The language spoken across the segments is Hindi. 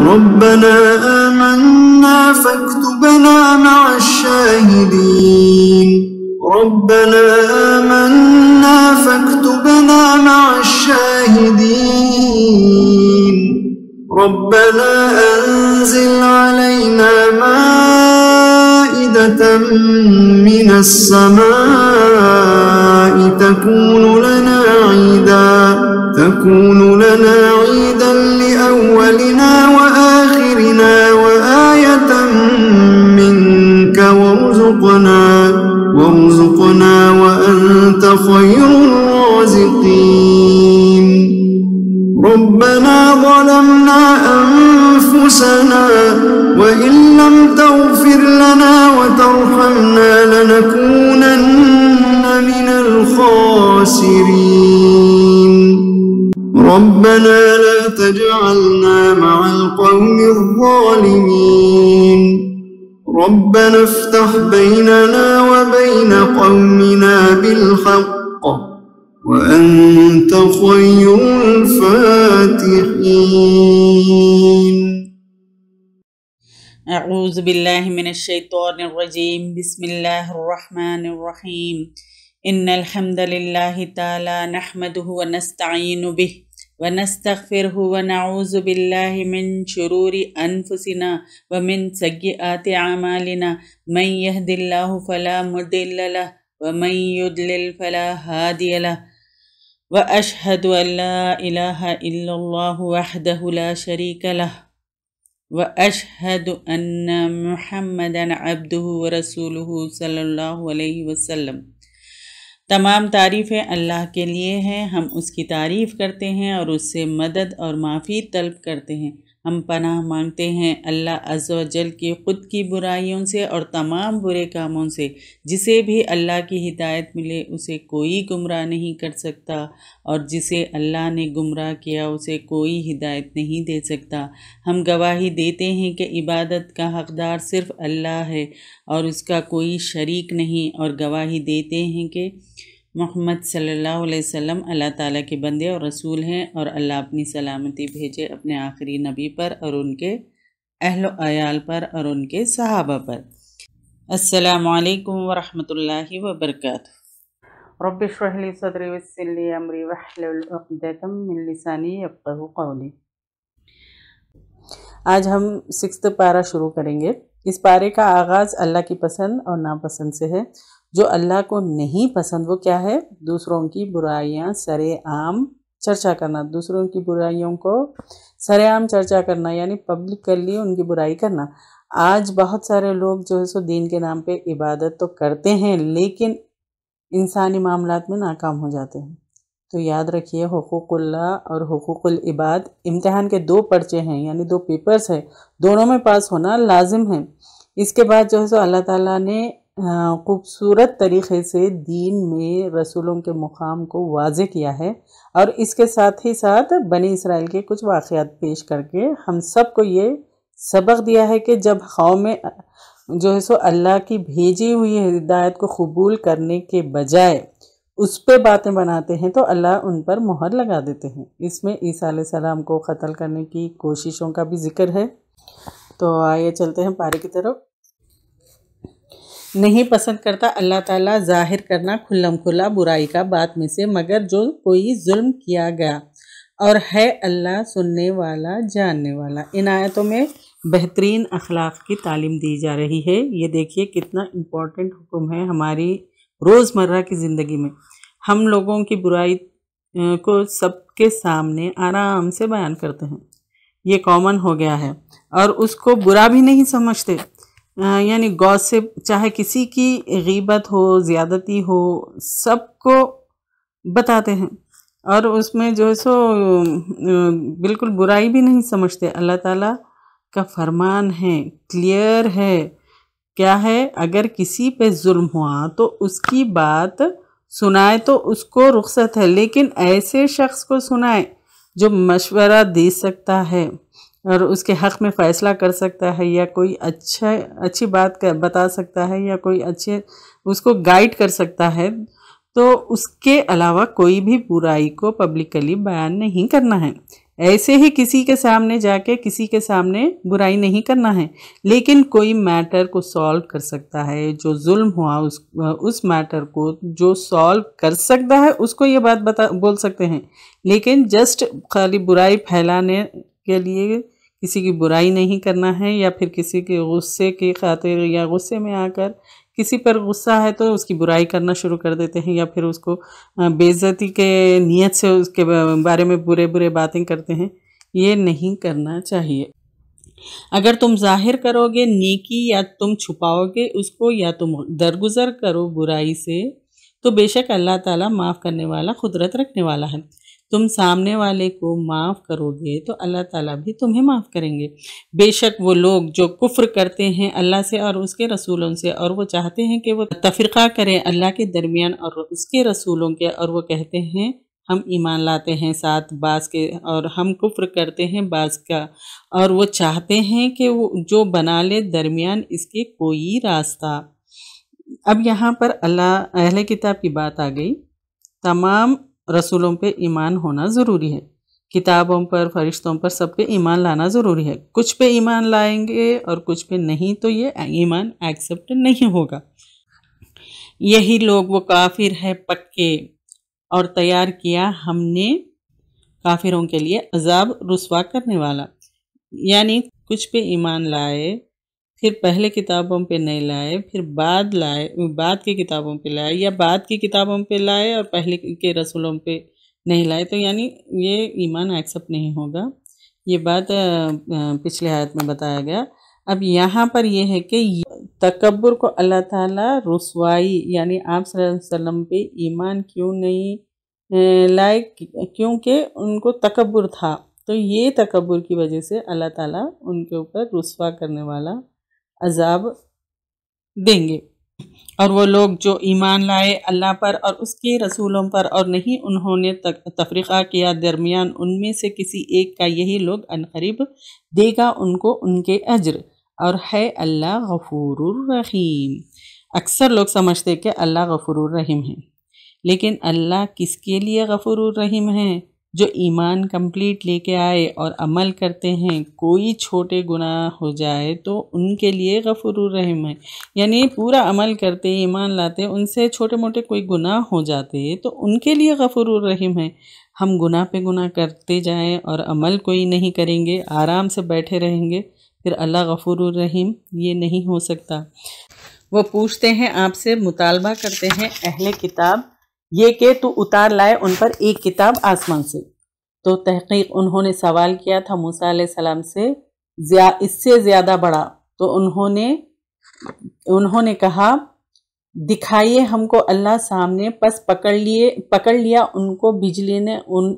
ربنا آمنا فاكتبنا مع الشاهدين ربنا آمنا فاكتبنا مع الشاهدين ربنا أنزل علينا مائدة من السماء تكون لنا عيدا تكون لنا عيدا لأولنا وارزقنا وارزقنا وأنت خير الرازقين ربنا ظلمنا أنفسنا وإن لم تغفر لنا وترحمنا لنكونن من الخاسرين ربنا لا تجعلنا مع القوم الظالمين ربنا افتح بيننا وبين قومنا بالحق وأنت خير الفاتحين أعوذ بالله من الشيطان الرجيم بسم الله الرحمن الرحيم إن الحمد لله تعالى نحمده ونستعين به ونستغفره ونعوذ بالله من شرور أنفسنا ومن سيئات أعمالنا من يهد الله فلا مضل له ومن يضلل فلا هادي له وأشهد أن لا إله إلا الله وحده لا شريك له وأشهد أن محمدا عبده ورسوله صلى الله عليه وسلم तमाम तारीफ़ें अल्लाह के लिए हैं हम उसकी तारीफ़ करते हैं और उससे मदद और माफ़ी तलब करते हैं हम पनाह मांगते हैं अल्लाह अजल की ख़ुद की बुराइयों से और तमाम बुरे कामों से जिसे भी अल्लाह की हिदायत मिले उसे कोई गुमराह नहीं कर सकता और जिसे अल्लाह ने गुमराह किया उसे कोई हिदायत नहीं दे सकता हम गवाही देते हैं कि इबादत का हकदार सिर्फ़ अल्लाह है और उसका कोई शरीक नहीं और गवाही देते हैं कि मोहम्मद सल्लल्लाहु अलैहि वसल्लम अल्लाह ताला के बंदे और रसूल हैं और अल्लाह अपनी सलामती भेजे अपने आखिरी नबी पर और उनके अहल आयाल पर और उनके सहाबा पर असलकम वरहमल वबरक रबली सदरी वसली अमरी वहलसानी कौली आज हम सिक्स पारा शुरू करेंगे इस पारे का आगाज़ अल्लाह की पसंद और नापसंद से है जो अल्लाह को नहीं पसंद वो क्या है दूसरों की बुराइयां सरेआम चर्चा करना दूसरों की बुराइयों को सरेआम चर्चा करना यानी पब्लिक कर लिए उनकी बुराई करना आज बहुत सारे लोग जो है सो दीन के नाम पे इबादत तो करते हैं लेकिन इंसानी मामला में नाकाम हो जाते हैं तो याद रखिए हकूक़ल्ला और हकूक़ल इबाद इम्तहान के दो पर्चे हैं यानी दो पेपर्स हैं दोनों में पास होना लाजिम है इसके बाद जो है सो अल्लाह ताला ने खूबसूरत तरीक़े से दीन में रसूलों के मुकाम को वाज किया है और इसके साथ ही साथ बनी इसराइल के कुछ वाक़ात पेश करके हम सब को ये सबक दिया है कि जब में जो है सो अल्लाह की भेजी हुई हिदायत को कबूल करने के बजाय उस पर बातें बनाते हैं तो अल्लाह उन पर मोहर लगा देते हैं इसमें ईसा सलाम को कत्ल करने की कोशिशों का भी जिक्र है तो आइए चलते हैं पारे की तरफ नहीं पसंद करता अल्लाह ताला जाहिर करना खुल्लम खुला बुराई का बात में से मगर जो कोई जुल्म किया गया और है अल्लाह सुनने वाला जानने वाला इन आयतों में बेहतरीन अखलाक की तालीम दी जा रही है ये देखिए कितना इम्पोर्टेंट हुक्म है हमारी रोज़मर्रा की ज़िंदगी में हम लोगों की बुराई को सबके सामने आराम से बयान करते हैं ये कॉमन हो गया है और उसको बुरा भी नहीं समझते यानी गॉसिप चाहे किसी की गीबत हो ज़्यादती हो सबको बताते हैं और उसमें जो है सो बिल्कुल बुराई भी नहीं समझते अल्लाह ताला का फरमान है क्लियर है क्या है अगर किसी पे जुल्म हुआ तो उसकी बात सुनाए तो उसको रुख्सत है लेकिन ऐसे शख्स को सुनाए जो मशवरा दे सकता है और उसके हक़ में फ़ैसला कर सकता है या कोई अच्छा अच्छी बात कर बता सकता है या कोई अच्छे उसको गाइड कर सकता है तो उसके अलावा कोई भी बुराई को पब्लिकली बयान नहीं करना है ऐसे ही किसी के सामने जाके किसी के सामने बुराई नहीं करना है लेकिन कोई मैटर को सॉल्व कर सकता है जो जुल्म हुआ उस उस मैटर को जो सॉल्व कर सकता है उसको ये बात बता बोल सकते हैं लेकिन जस्ट खाली बुराई फैलाने के लिए किसी की बुराई नहीं करना है या फिर किसी के गुस्से की खातिर या गुस्से में आकर किसी पर गुस्सा है तो उसकी बुराई करना शुरू कर देते हैं या फिर उसको बेज़ती के नीयत से उसके बारे में बुरे बुरे बातें करते हैं ये नहीं करना चाहिए अगर तुम जाहिर करोगे नेकी या तुम छुपाओगे उसको या तुम दरगुजर करो बुराई से तो बेशक अल्लाह ताला माफ़ करने वाला कुदरत रखने वाला है तुम सामने वाले को माफ़ करोगे तो अल्लाह ताला भी तुम्हें माफ़ करेंगे बेशक वो लोग जो कुफ्र करते हैं अल्लाह से और उसके रसूलों से और वो चाहते हैं कि वो तफरक़ा करें अल्लाह के दरमियान और उसके रसूलों के और वो कहते हैं हम ईमान लाते हैं साथ बास के और हम कुफ्र करते हैं बास का और वो चाहते हैं कि वो जो बना ले दरमियान इसके कोई रास्ता अब यहाँ पर अल्लाह अहले किताब की बात आ गई तमाम रसूलों पे ईमान होना ज़रूरी है किताबों पर फरिश्तों पर सब पे ईमान लाना ज़रूरी है कुछ पे ईमान लाएंगे और कुछ पे नहीं तो ये ईमान एक्सेप्ट नहीं होगा यही लोग वो काफिर है पक्के और तैयार किया हमने काफिरों के लिए अजाब रसवा करने वाला यानी कुछ पे ईमान लाए फिर पहले किताबों पे नहीं लाए फिर बाद लाए बाद की किताबों पे लाए या बाद की किताबों पे लाए और पहले के रसूलों पे नहीं लाए तो यानी ये ईमान एक्सेप्ट नहीं होगा ये बात पिछले आयत में बताया गया अब यहाँ पर यह है कि तकबर को अल्लाह ताला रसवाई यानी आप सल्लम पे ईमान क्यों नहीं लाए क्योंकि उनको तकबर था तो ये तकबर की वजह से अल्लाह ताला उनके ऊपर रसवा करने वाला अजाब देंगे और वो लोग जो ईमान लाए अल्लाह पर और उसके रसूलों पर और नहीं उन्होंने तफरीक़ा किया दरमियान उनमें से किसी एक का यही लोग अनकरीब देगा उनको उनके अज्र और है अल्लाह गफूरहीम अक्सर लोग समझते कि अल्लाह गफूर रहीम है लेकिन अल्लाह किसके लिए गफूर रहीम है जो ईमान कंप्लीट लेके आए और अमल करते हैं कोई छोटे गुनाह हो जाए तो उनके लिए गफुर रहम है यानी पूरा अमल करते ईमान लाते उनसे छोटे मोटे कोई गुनाह हो जाते तो उनके लिए गफुर रहम है हम गुनाह पे गुनाह करते जाएं और अमल कोई नहीं करेंगे आराम से बैठे रहेंगे फिर अल्लाह गफूर रहीम ये नहीं हो सकता वो पूछते हैं आपसे मुतालबा करते हैं अहले किताब ये के तू उतार लाए उन पर एक किताब आसमान से तो तहकीक उन्होंने सवाल किया था मूसा सलाम से ज्या इससे ज़्यादा बड़ा तो उन्होंने उन्होंने कहा दिखाइए हमको अल्लाह सामने पस पकड़ लिए पकड़ लिया उनको बिजली ने उन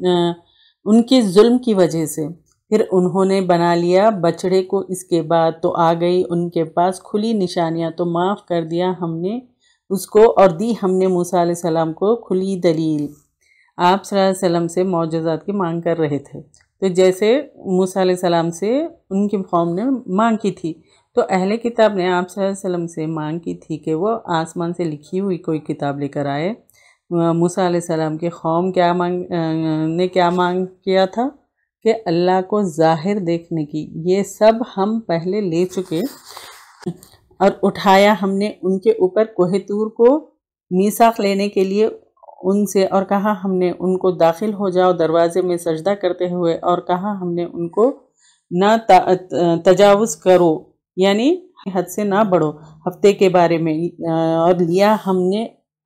उनके जुल्म की वजह से फिर उन्होंने बना लिया बछड़े को इसके बाद तो आ गई उनके पास खुली निशानियां तो माफ़ कर दिया हमने उसको और दी हमने मूसा सलाम को खुली दलील आप सलाम से मुआजात की मांग कर रहे थे तो जैसे मूसा सलाम से उनकी कौम ने मांग की थी तो अहले किताब ने आप सल्लम से मांग की थी कि वो आसमान से लिखी हुई कोई किताब लेकर आए मूसा सलाम के कौम क्या मांग ने क्या मांग किया था कि अल्लाह को ज़ाहिर देखने की ये सब हम पहले ले चुके और उठाया हमने उनके ऊपर कोहेतूर को मीसाख लेने के लिए उनसे और कहा हमने उनको दाखिल हो जाओ दरवाजे में सजदा करते हुए और कहा हमने उनको ना तजावज़ करो यानी हद से ना बढ़ो हफ्ते के बारे में और लिया हमने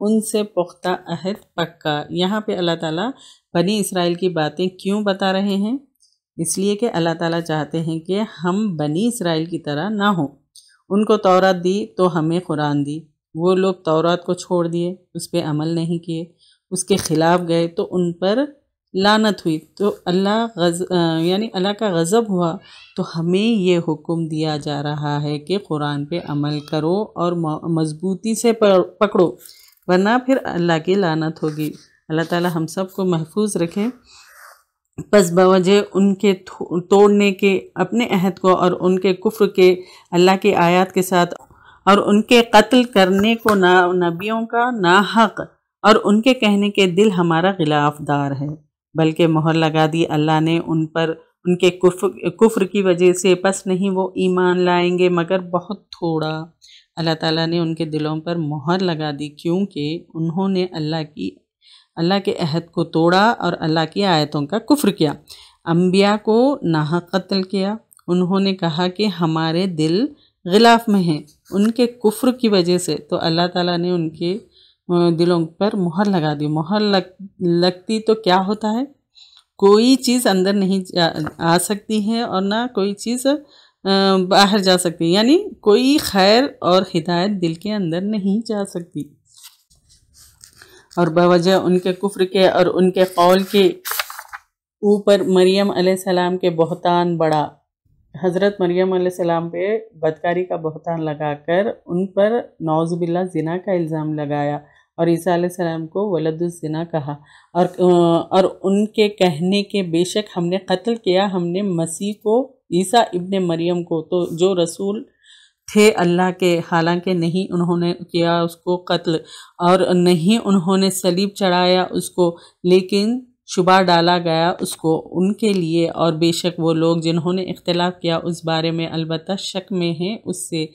उनसे पुख्ता अहद पक्का यहाँ पे अल्लाह ताला बनी इसराइल की बातें क्यों बता रहे हैं इसलिए कि अल्लाह ताला चाहते हैं कि हम बनी इसराइल की तरह ना हों उनको तौरात दी तो हमें कुरान दी वो लोग तौरात को छोड़ दिए उस पर अमल नहीं किए उसके ख़िलाफ़ गए तो उन पर लानत हुई तो अल्लाह यानी अल्लाह का गज़ब हुआ तो हमें ये हुक्म दिया जा रहा है कि कुरान पे अमल करो और मज़बूती से पकड़ो वरना फिर अल्लाह की लानत होगी अल्लाह ताला हम सब को महफूज रखें बस बवजह उनके तोड़ने के अपने अहद को और उनके कुफ्र के अल्लाह के आयत के साथ और उनके कत्ल करने को ना नबियों का ना हक और उनके कहने के दिल हमारा गिलाफदार है बल्कि मोहर लगा दी अल्लाह ने उन पर उनके कुफ्र कुफ्र की वजह से बस नहीं वो ईमान लाएंगे मगर बहुत थोड़ा अल्लाह ताला ने उनके दिलों पर मोहर लगा दी क्योंकि उन्होंने अल्लाह की अल्लाह के अहद को तोड़ा और अल्लाह की आयतों का कुफ्र किया अम्बिया को नाह कत्ल किया उन्होंने कहा कि हमारे दिल गिलाफ में हैं उनके कुफ्र की वजह से तो अल्लाह ताला ने उनके दिलों पर मोहर लगा दी मोहर लग लगती तो क्या होता है कोई चीज़ अंदर नहीं आ, आ सकती है और ना कोई चीज़ बाहर जा सकती यानी कोई खैर और हिदायत दिल के अंदर नहीं जा सकती और बवजह उनके कुफ्र के और उनके कौल के ऊपर मरियम सलाम के बहतान बढ़ा हज़रत मरियम सलाम पे बदकारी का बहतान लगाकर उन पर नौजबिल्ला ज़िना का इल्ज़ाम लगाया और ईसा सलाम को वलदुजना कहा और और उनके कहने के बेशक हमने कत्ल किया हमने मसीह को ईसा इब्ने मरियम को तो जो रसूल थे अल्लाह के हालांकि नहीं उन्होंने किया उसको कत्ल और नहीं उन्होंने सलीब चढ़ाया उसको लेकिन शुबा डाला गया उसको उनके लिए और बेशक वो लोग जिन्होंने इख्तलाफ किया उस बारे में अलबत् शक में हैं उससे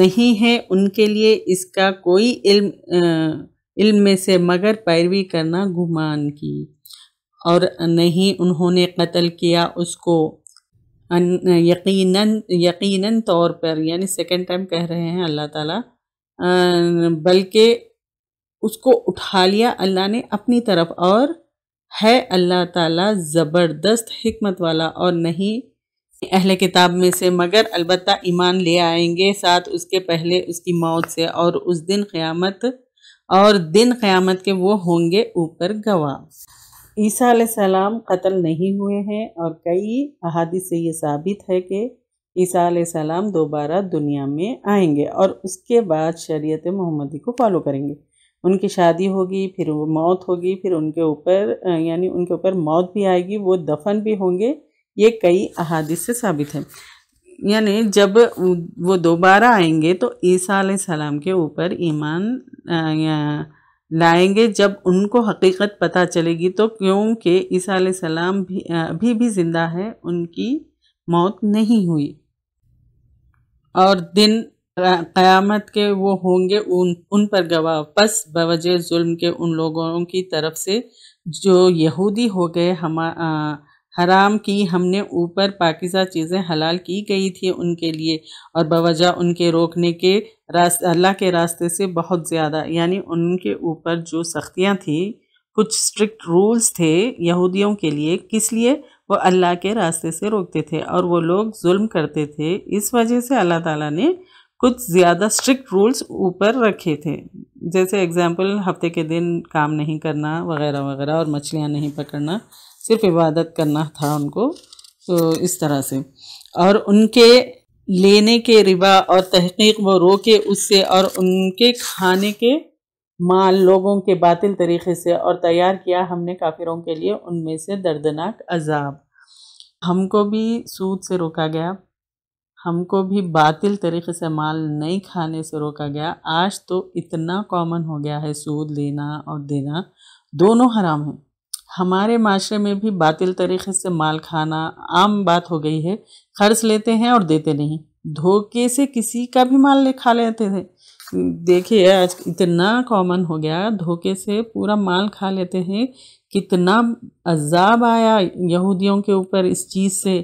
नहीं है उनके लिए इसका कोई इल्म आ, इल्म में से मगर पैरवी करना गुमान की और नहीं उन्होंने कत्ल किया उसको यकीनन यकीनन तौर पर यानी सेकंड टाइम कह रहे हैं अल्लाह ताला बल्कि उसको उठा लिया अल्लाह ने अपनी तरफ और है अल्लाह ताला ज़बरदस्त हिकमत वाला और नहीं अहल किताब में से मगर अलबत् ईमान ले आएंगे साथ उसके पहले उसकी मौत से और उस दिन क़्यामत और दिन क़्यामत के वो होंगे ऊपर गवाह ईसा सलाम कत्ल नहीं हुए हैं और कई अहादी से ये साबित है कि ईसा सलाम दोबारा दुनिया में आएंगे और उसके बाद शरीत मोहम्मदी को फॉलो करेंगे उनकी शादी होगी फिर वो मौत होगी फिर उनके ऊपर यानी उनके ऊपर मौत भी आएगी वो दफन भी होंगे ये कई अहादी से साबित है यानी जब वो दोबारा आएंगे तो ईसा सलाम के ऊपर ईमान लाएंगे जब उनको हकीकत पता चलेगी तो क्योंकि ईसा सलाम भी अभी भी ज़िंदा है उनकी मौत नहीं हुई और दिन क़यामत के वो होंगे उन उन पर गवाह बस बवजह जुल्म के उन लोगों की तरफ से जो यहूदी हो गए हम हराम की हमने ऊपर पाकिजा चीज़ें हलाल की गई थी उनके लिए और बवजह उनके रोकने के रास्त अल्लाह के रास्ते से बहुत ज़्यादा यानी उनके ऊपर जो सख्तियाँ थी कुछ स्ट्रिक्ट रूल्स थे यहूदियों के लिए किस लिए वो अल्लाह के रास्ते से रोकते थे और वो लोग जुल्म करते थे इस वजह से अल्लाह ताला ने कुछ ज़्यादा स्ट्रिक्ट रूल्स ऊपर रखे थे जैसे एग्ज़ाम्पल हफ्ते के दिन काम नहीं करना वगैरह वगैरह और मछलियाँ नहीं पकड़ना सिर्फ इबादत करना था उनको तो इस तरह से और उनके लेने के रिबा और तहकीक व रोके उससे और उनके खाने के माल लोगों के बातिल तरीके से और तैयार किया हमने काफिरों के लिए उनमें से दर्दनाक अजाब हमको भी सूद से रोका गया हमको भी बातिल तरीके से माल नहीं खाने से रोका गया आज तो इतना कॉमन हो गया है सूद लेना और देना दोनों हराम हैं हमारे माशरे में भी बातिल तरीक़े से माल खाना आम बात हो गई है खर्च लेते हैं और देते नहीं धोखे से किसी का भी माल ले खा लेते थे देखिए आज इतना कॉमन हो गया धोखे से पूरा माल खा लेते हैं कितना अजाब आया यहूदियों के ऊपर इस चीज़ से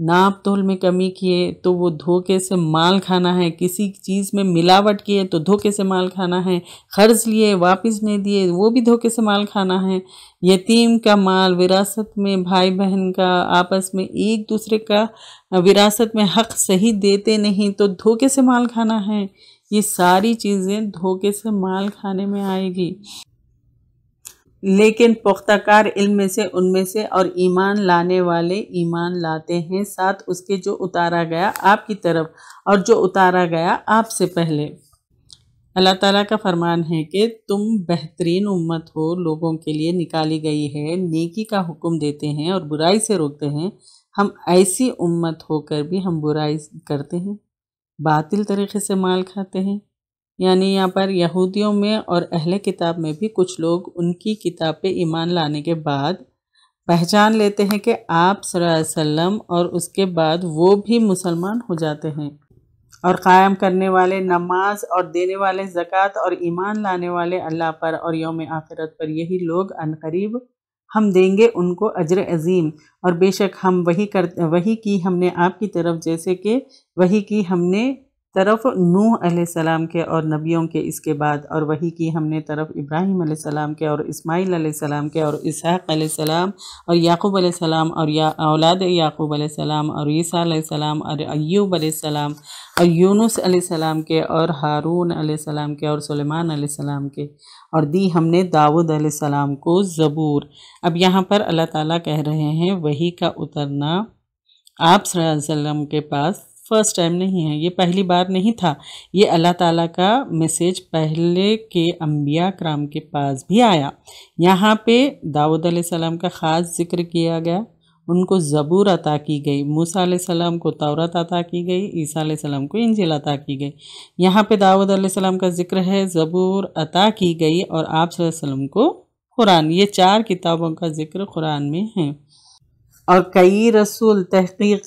नाप तोल में कमी किए तो वो धोखे से माल खाना है किसी चीज़ में मिलावट किए तो धोखे से माल खाना है कर्ज़ लिए वापस नहीं दिए वो भी धोखे से माल खाना है यतीम का माल विरासत में भाई बहन का आपस में एक दूसरे का विरासत में हक सही देते नहीं तो धोखे से माल खाना है ये सारी चीज़ें धोखे से माल खाने में आएगी लेकिन पुख्ताकार इल्म में से उनमें से और ईमान लाने वाले ईमान लाते हैं साथ उसके जो उतारा गया आपकी तरफ और जो उतारा गया आपसे पहले अल्लाह ताला का फरमान है कि तुम बेहतरीन उम्मत हो लोगों के लिए निकाली गई है नेकी का हुक्म देते हैं और बुराई से रोकते हैं हम ऐसी उम्मत होकर भी हम बुराई करते हैं बातिल तरीके से माल खाते हैं यानी यहाँ पर यहूदियों में और अहले किताब में भी कुछ लोग उनकी किताब पे ईमान लाने के बाद पहचान लेते हैं कि आप सल्लम और उसके बाद वो भी मुसलमान हो जाते हैं और क़ायम करने वाले नमाज और देने वाले ज़क़़त और ईमान लाने वाले अल्लाह पर और योम आखिरत पर यही लोग अनकरीब हम देंगे उनको अजर अजीम और बेशक हम वही कर वही की हमने आपकी तरफ जैसे कि वही की हमने तरफ नूह सलाम के और नबियों के इसके बाद और वही की हमने तरफ इब्राहिम सलाम के और इस्माइल सलाम के और इसहाक सलाम और याकूब सलाम और या औलाद याकूब सलाम और ईसा सलाम और अयूब सलाम और यूनुस सलाम के और हारून सलाम के और सलेमान सलाम के और दी हमने दाऊद सलाम को ज़बूर अब यहाँ पर अल्लाह ताला कह रहे हैं वही का उतरना आप वसल्लम के पास फर्स्ट टाइम नहीं है ये पहली बार नहीं था ये अल्लाह ताला का मैसेज पहले के अम्बिया कराम के पास भी आया यहाँ पे दाऊद सलाम का ख़ास जिक्र किया गया उनको ज़बूर अता की गई मूसा सलाम को तौरत अता की गई ईसा सलाम को इंजिल अता की गई यहाँ पे दाऊद सलाम का जिक्र है ज़बूर अता की गई और आप सल्लम को कुरान ये चार किताबों का जिक्र कुरान में है और कई रसूल तहकीक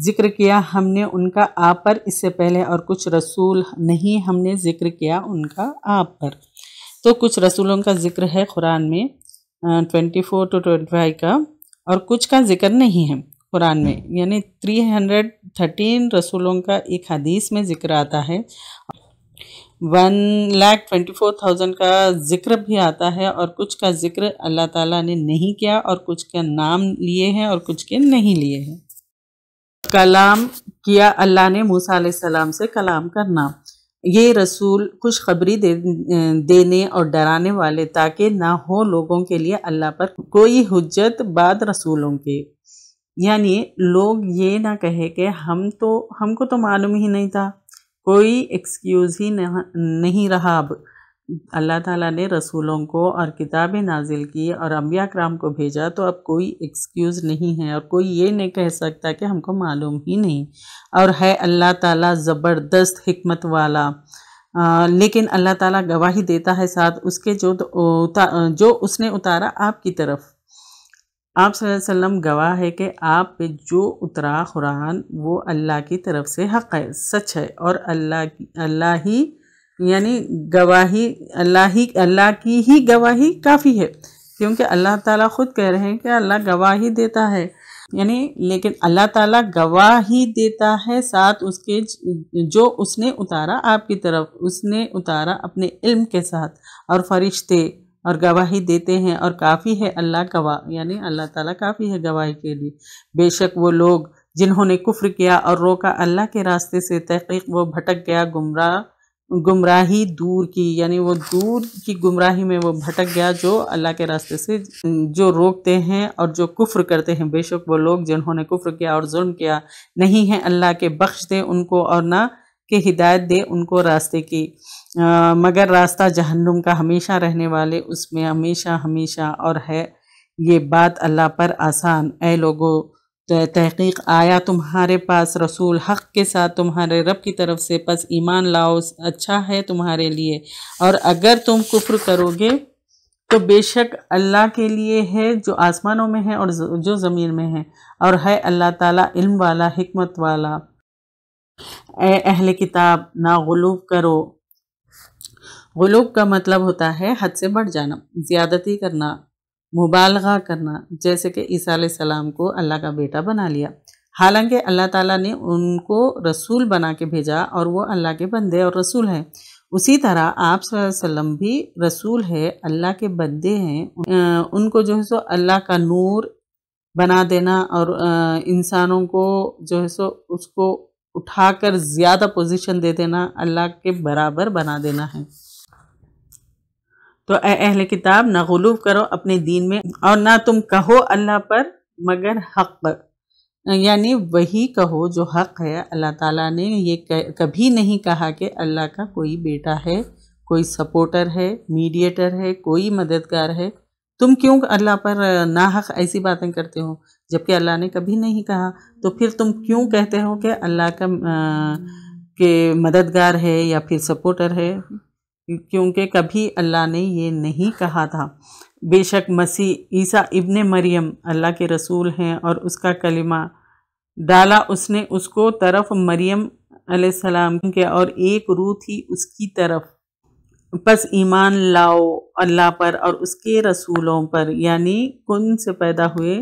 जिक्र किया हमने उनका आप पर इससे पहले और कुछ रसूल नहीं हमने जिक्र किया उनका आप पर तो कुछ रसूलों का जिक्र है कुरान में twenty four to twenty five का और कुछ का जिक्र नहीं है कुरान में यानी थ्री हंड्रेड थर्टीन रसूलों का एक हदीस में जिक्र आता है one lakh twenty four thousand का जिक्र भी आता है और कुछ का जिक्र अल्लाह ताला ने नहीं किया और कुछ का नाम लिए हैं और कुछ के नहीं लिए हैं कलाम किया अल्लाह ने मूसा सलाम से कलाम करना ये रसूल खुशखबरी दे देने और डराने वाले ताकि ना हो लोगों के लिए अल्लाह पर कोई हजत बाद रसूलों के यानी लोग ये ना कहे कि हम तो हमको तो मालूम ही नहीं था कोई एक्सक्यूज़ ही नहीं रहा अब अल्लाह ताला ने रसूलों को और किताबें नाजिल की और अम्बिया कराम को भेजा तो अब कोई एक्सक्यूज़ नहीं है और कोई ये नहीं कह सकता कि हमको मालूम ही नहीं और है अल्लाह ताला ज़बरदस्त हमत वाला आ, लेकिन अल्लाह ताला गवाही देता है साथ उसके जो उता, जो उसने उतारा आपकी तरफ आप सल्लम गवाह है कि आप पे जो उतरा कुरान वो अल्लाह की तरफ से हक़ है सच है और अल्लाह अल्लाह ही यानी गवाही अल्लाह ही अल्लाह की ही गवाही काफ़ी है क्योंकि अल्लाह ताला ख़ुद कह रहे हैं कि अल्लाह गवाही देता है यानी लेकिन अल्लाह ताला गवाही देता है साथ उसके जो उसने उतारा आपकी तरफ उसने उतारा अपने इल्म के साथ और फरिश्ते और गवाही देते हैं और काफ़ी है अल्लाह गवाह यानी अल्लाह ताला काफ़ी है गवाही के लिए बेशक वो लोग जिन्होंने कुफ्र किया और रोका अल्लाह के रास्ते से तहकीक वो भटक गया गुमराह गुमराही दूर की यानी वो दूर की गुमराही में वो भटक गया जो अल्लाह के रास्ते से जो रोकते हैं और जो कुफ्र करते हैं बेशक वो लोग जिन्होंने कुफ्र किया और जुल्म किया नहीं है अल्लाह के बख्श दे उनको और ना के हिदायत दे उनको रास्ते की आ, मगर रास्ता जहन्नुम का हमेशा रहने वाले उसमें हमेशा हमेशा और है ये बात अल्लाह पर आसान ए लोगों तहकीक आया तुम्हारे पास रसूल हक़ के साथ तुम्हारे रब की तरफ से बस ईमान लाओ अच्छा है तुम्हारे लिए और अगर तुम कुफ्र करोगे तो बेशक अल्लाह के लिए है जो आसमानों में है और जो ज़मीन में है और है अल्लाह ताला इल्म वाला हिकमत वाला ए अहल किताब ना गलूब करो गलूब का मतलब होता है हद से बढ़ जाना ज़्यादती करना मुबालगा करना जैसे कि ईसा सलाम को अल्लाह का बेटा बना लिया हालांकि अल्लाह ताला ने उनको रसूल बना के भेजा और वो अल्लाह के बंदे और रसूल हैं उसी तरह आप सल्लम भी रसूल है अल्लाह के बंदे हैं उनको जो है सो अल्लाह का नूर बना देना और इंसानों को जो है सो उसको उठाकर ज़्यादा पोजीशन दे देना अल्लाह के बराबर बना देना है तो अहल किताब ना गुलूब करो अपने दीन में और ना तुम कहो अल्लाह पर मगर हक यानी वही कहो जो हक है अल्लाह ताला ने ये कभी नहीं कहा कि अल्लाह का कोई बेटा है कोई सपोर्टर है मीडिएटर है कोई मददगार है तुम क्यों अल्लाह पर ना हक ऐसी बातें करते हो जबकि अल्लाह ने कभी नहीं कहा तो फिर तुम क्यों कहते हो कि अल्लाह का आ, के मददगार है या फिर सपोर्टर है क्योंकि कभी अल्लाह ने ये नहीं कहा था बेशक मसीह ईसा इब्न मरियम अल्लाह के रसूल हैं और उसका कलिमा डाला उसने उसको तरफ मरियम सलाम के और एक रूह थी उसकी तरफ बस ईमान लाओ अल्लाह पर और उसके रसूलों पर यानी कुन से पैदा हुए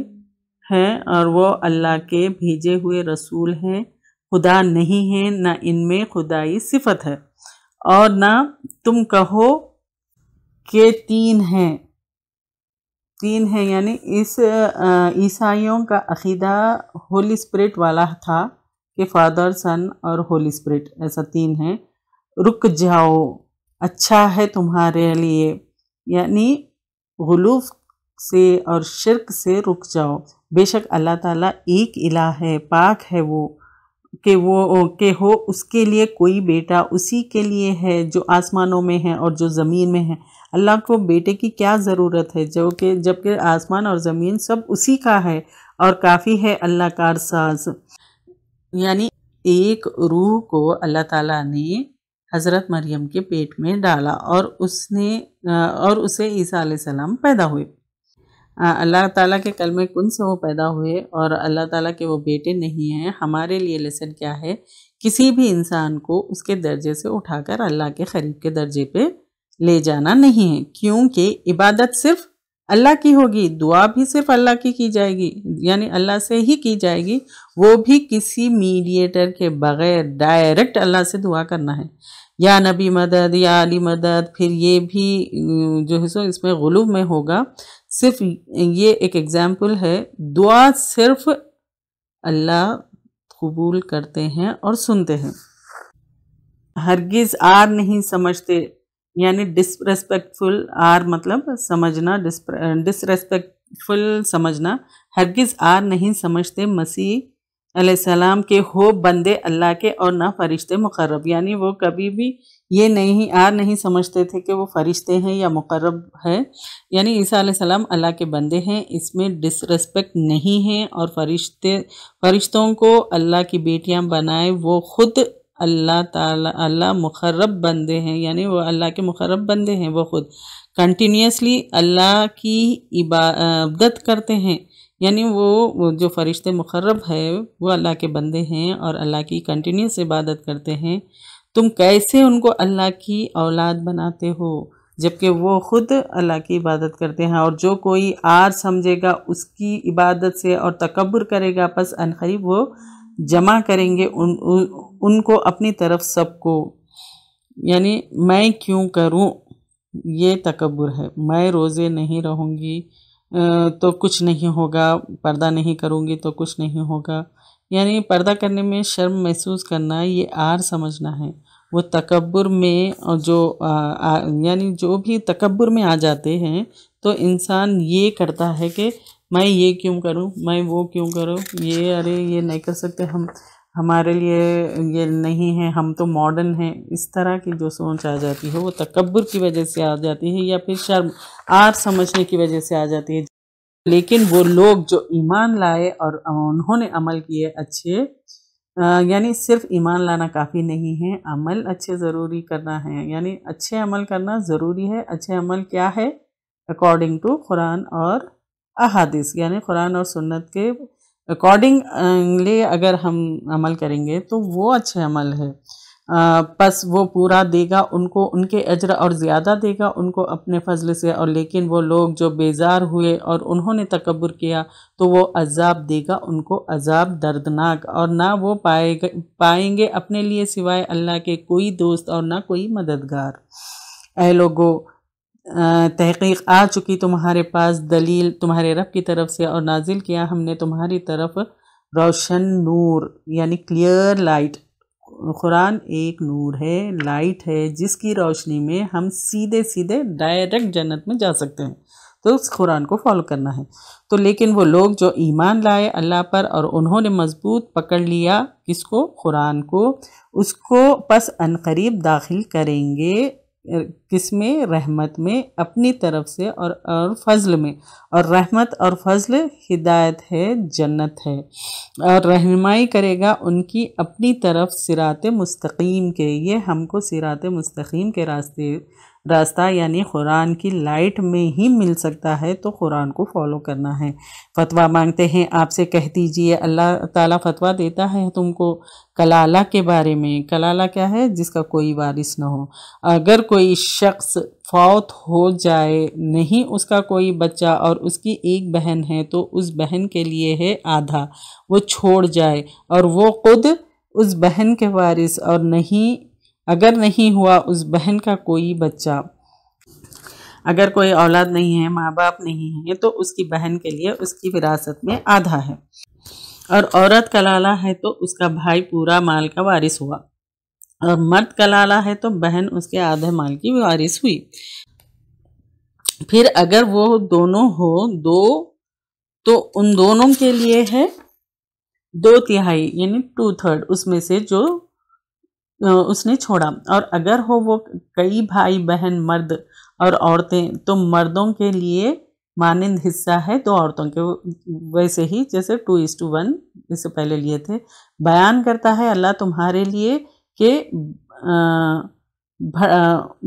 हैं और वो अल्लाह के भेजे हुए रसूल हैं खुदा नहीं है ना इनमें खुदाई सिफत है और ना तुम कहो कि तीन हैं तीन हैं यानी इस ईसाइयों का अकीदा होली स्प्रिट वाला था कि फादर सन और होली स्प्रिट ऐसा तीन हैं रुक जाओ अच्छा है तुम्हारे लिए यानी गलूफ से और शिरक से रुक जाओ बेशक अल्लाह ताला एक इला है पाक है वो के वो के हो उसके लिए कोई बेटा उसी के लिए है जो आसमानों में है और जो ज़मीन में है अल्लाह को बेटे की क्या ज़रूरत है जो कि जबकि आसमान और ज़मीन सब उसी का है और काफ़ी है अल्लाह का साज यानी एक रूह को अल्लाह ताला ने हज़रत मरियम के पेट में डाला और उसने और उसे ईसा सलाम पैदा हुए अल्लाह ताला के कलमे कुन से वो पैदा हुए और अल्लाह ताला के वो बेटे नहीं हैं हमारे लिए लेसन क्या है किसी भी इंसान को उसके दर्जे से उठाकर अल्लाह के करीब के दर्जे पे ले जाना नहीं है क्योंकि इबादत सिर्फ अल्लाह की होगी दुआ भी सिर्फ अल्लाह की की जाएगी यानी अल्लाह से ही की जाएगी वो भी किसी मीडिएटर के बगैर डायरेक्ट अल्लाह से दुआ करना है या नबी मदद या अली मदद फिर ये भी जो है सो इसमें गुलूब में होगा सिर्फ ये एक एग्ज़ाम्पल है दुआ सिर्फ अल्लाह कबूल करते हैं और सुनते हैं हरगिज़ आर नहीं समझते यानी डिसरेस्पेक्टफुल आर मतलब समझना डिसरेस्पेक्टफुल समझना हरगिज़ आर नहीं समझते मसीह सलाम के हो बंदे अल्लाह के और ना फरिश्ते मुकर्रब यानी वो कभी भी ये नहीं आ नहीं समझते थे कि वो फरिश्ते हैं या मुकर्रब है यानी ईसा सलाम अल्लाह के बंदे हैं इसमें डिसरेस्पेक्ट नहीं है और फरिश्ते फरिश्तों को अल्लाह की बेटियां बनाए वो खुद अल्लाह ताला अल्लाह मुकर्रब बंदे हैं यानी वो अल्लाह के मुकर्रब बंदे हैं वो खुद कंटिन्यूसली अल्लाह की इबादत करते हैं यानी वो जो फ़रिश्ते मुखरब है वो अल्लाह के बंदे हैं और अल्लाह की कंटिन्यूस इबादत करते हैं तुम कैसे उनको अल्लाह की औलाद बनाते हो जबकि वो ख़ुद अल्लाह की इबादत करते हैं और जो कोई आर समझेगा उसकी इबादत से और तकबर करेगा बस अनखरीब वो जमा करेंगे उन, उन उनको अपनी तरफ सबको यानी मैं क्यों करूं ये तकबर है मैं रोज़े नहीं रहूंगी तो कुछ नहीं होगा पर्दा नहीं करूँगी तो कुछ नहीं होगा यानी पर्दा करने में शर्म महसूस करना ये आर समझना है वो तकबर में जो यानी जो भी तकबर में आ जाते हैं तो इंसान ये करता है कि मैं ये क्यों करूं मैं वो क्यों करूं ये अरे ये नहीं कर सकते हम हमारे लिए ये नहीं है हम तो मॉडर्न हैं इस तरह की जो सोच आ जाती है वो तकबर की वजह से आ जाती है या फिर शर्म आर समझने की वजह से आ जाती है लेकिन वो लोग जो ईमान लाए और उन्होंने अमल किए अच्छे यानी सिर्फ ईमान लाना काफ़ी नहीं है अमल अच्छे ज़रूरी करना है यानी अच्छे अमल करना ज़रूरी है अच्छे अमल क्या है अकॉर्डिंग टू कुरान और अहादिस यानी कुरान और सुन्नत के अकॉर्डिंगली अगर हम अमल करेंगे तो वो अच्छे अमल है बस वो पूरा देगा उनको उनके अजर और ज़्यादा देगा उनको अपने फजल से और लेकिन वो लोग जो बेजार हुए और उन्होंने तकबर किया तो वो अजाब देगा उनको अजाब दर्दनाक और ना वो पाएगा पाएंगे अपने लिए सिवाय अल्लाह के कोई दोस्त और ना कोई मददगार ए लोगों तहकीक आ चुकी तुम्हारे पास दलील तुम्हारे रब की तरफ से और नाजिल किया हमने तुम्हारी तरफ रोशन नूर यानी क्लियर लाइट कुरान एक नूर है लाइट है जिसकी रोशनी में हम सीधे सीधे डायरेक्ट जन्नत में जा सकते हैं तो उस कुरान को फॉलो करना है तो लेकिन वो लोग जो ईमान लाए अल्लाह पर और उन्होंने मजबूत पकड़ लिया किसको कुरान को उसको पस अनकरीब दाखिल करेंगे किस में रहमत में अपनी तरफ से और और फजल में और रहमत और फजल हिदायत है जन्नत है और रहनुमाई करेगा उनकी अपनी तरफ सिरात मुस्तकीम के ये हमको सिरात मुस्तकीम के रास्ते रास्ता यानी कुरान की लाइट में ही मिल सकता है तो कुरान को फॉलो करना है फतवा मांगते हैं आपसे कह दीजिए अल्लाह ताला फतवा देता है तुमको कलाला के बारे में कलाला क्या है जिसका कोई वारिस ना हो अगर कोई शख्स फौत हो जाए नहीं उसका कोई बच्चा और उसकी एक बहन है तो उस बहन के लिए है आधा वो छोड़ जाए और वो खुद उस बहन के वारिस और नहीं अगर नहीं हुआ उस बहन का कोई बच्चा अगर कोई औलाद नहीं है माँ बाप नहीं है तो उसकी बहन के लिए उसकी विरासत में आधा है और औरत का लाला है तो उसका भाई पूरा माल का वारिस हुआ और मर्द का लाला है तो बहन उसके आधे माल की वारिस हुई फिर अगर वो दोनों हो दो तो उन दोनों के लिए है दो तिहाई यानी टू थर्ड उसमें से जो उसने छोड़ा और अगर हो वो कई भाई बहन मर्द और औरतें तो मर्दों के लिए मानंद हिस्सा है दो औरतों के वैसे ही जैसे टू इस टू वन इससे पहले लिए थे बयान करता है अल्लाह तुम्हारे लिए कि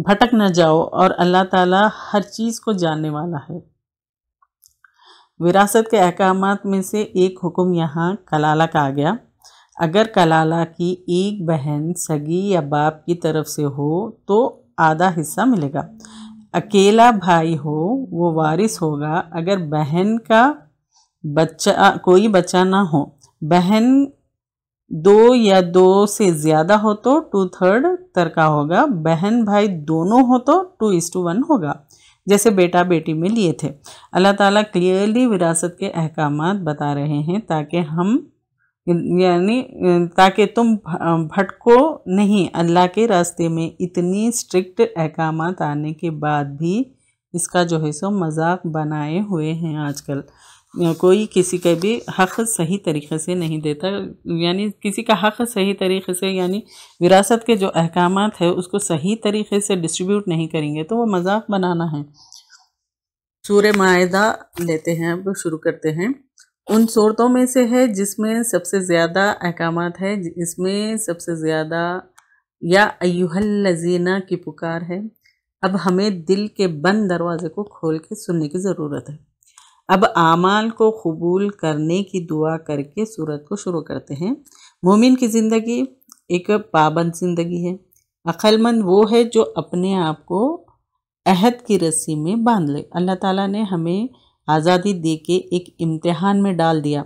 भटक न जाओ और अल्लाह ताला हर चीज़ को जानने वाला है विरासत के अहकाम में से एक हुक्म यहाँ कलाला का आ गया अगर कलाला की एक बहन सगी या बाप की तरफ से हो तो आधा हिस्सा मिलेगा अकेला भाई हो वो वारिस होगा अगर बहन का बच्चा कोई बच्चा ना हो बहन दो या दो से ज़्यादा हो तो टू थर्ड तरका होगा बहन भाई दोनों हो तो टू इस टू वन होगा जैसे बेटा बेटी में लिए थे अल्लाह ताला क्लियरली विरासत के अहकाम बता रहे हैं ताकि हम यानी ताकि तुम भटको नहीं अल्लाह के रास्ते में इतनी स्ट्रिक्ट अहकाम आने के बाद भी इसका जो है सो मजाक बनाए हुए हैं आजकल कोई किसी का भी हक़ सही तरीके से नहीं देता यानी किसी का हक़ सही तरीके से यानी विरासत के जो अहकाम है उसको सही तरीके से डिस्ट्रीब्यूट नहीं करेंगे तो वो मजाक बनाना है सूर्य माह लेते हैं अब शुरू करते हैं उन सूरतों में से है जिसमें सबसे ज़्यादा अहकाम है इसमें सबसे ज़्यादा या अयुहल लजीना की पुकार है अब हमें दिल के बंद दरवाज़े को खोल के सुनने की ज़रूरत है अब आमाल को कबूल करने की दुआ करके सूरत को शुरू करते हैं मोमिन की ज़िंदगी एक पाबंद ज़िंदगी है अक्लमंद वो है जो अपने आप को अहद की रस्सी में बांध ले अल्लाह ताला ने हमें आज़ादी दे के एक इम्तहान में डाल दिया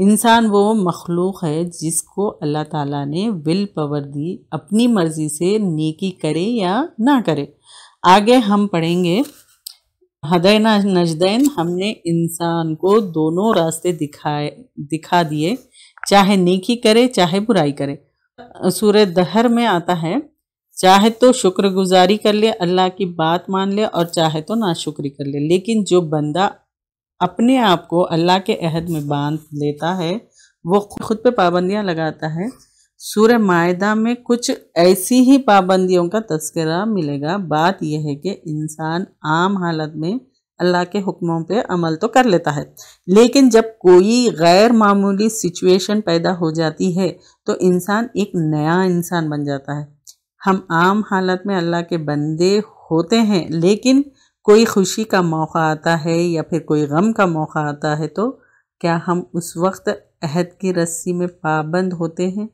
इंसान वो मखलूक है जिसको अल्लाह ताला ने विल पावर दी अपनी मर्ज़ी से नेकी करे या ना करे आगे हम पढ़ेंगे हदैन नजदैन हमने इंसान को दोनों रास्ते दिखाए दिखा दिए चाहे नेकी करे चाहे बुराई करे सूर दहर में आता है चाहे तो शुक्रगुजारी कर ले अल्लाह की बात मान ले और चाहे तो नाशुक्री कर ले लेकिन जो बंदा अपने आप को अल्लाह के अहद में बांध लेता है वो खुद पे पाबंदियां लगाता है सूर्य मायदा में कुछ ऐसी ही पाबंदियों का तस्करा मिलेगा बात यह है कि इंसान आम हालत में अल्लाह के हुक्मों पे अमल तो कर लेता है लेकिन जब कोई गैर मामूली सिचुएशन पैदा हो जाती है तो इंसान एक नया इंसान बन जाता है हम आम हालत में अल्लाह के बंदे होते हैं लेकिन कोई खुशी का मौका आता है या फिर कोई गम का मौका आता है तो क्या हम उस वक्त अहद की रस्सी में पाबंद होते हैं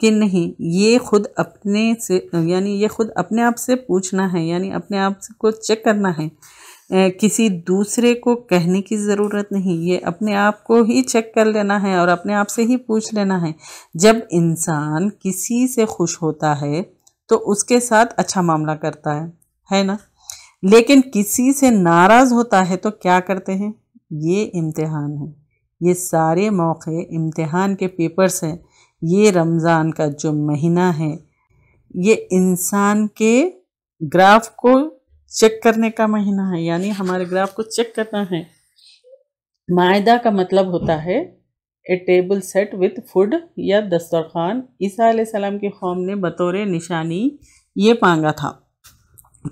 कि नहीं ये खुद अपने से यानी ये खुद अपने आप से पूछना है यानी अपने आप को चेक करना है किसी दूसरे को कहने की ज़रूरत नहीं ये अपने आप को ही चेक कर लेना है और अपने आप से ही पूछ लेना है जब इंसान किसी से खुश होता है तो उसके साथ अच्छा मामला करता है है ना लेकिन किसी से नाराज़ होता है तो क्या करते हैं ये इम्तिहान है ये सारे मौक़े इम्तिहान के पेपर्स हैं ये रमज़ान का जो महीना है ये इंसान के ग्राफ को चेक करने का महीना है यानी हमारे ग्राफ को चेक करना है मायदा का मतलब होता है a table set with food या दस्तरखान ईसा सलाम के कौम ने बतौर निशानी ये मांगा था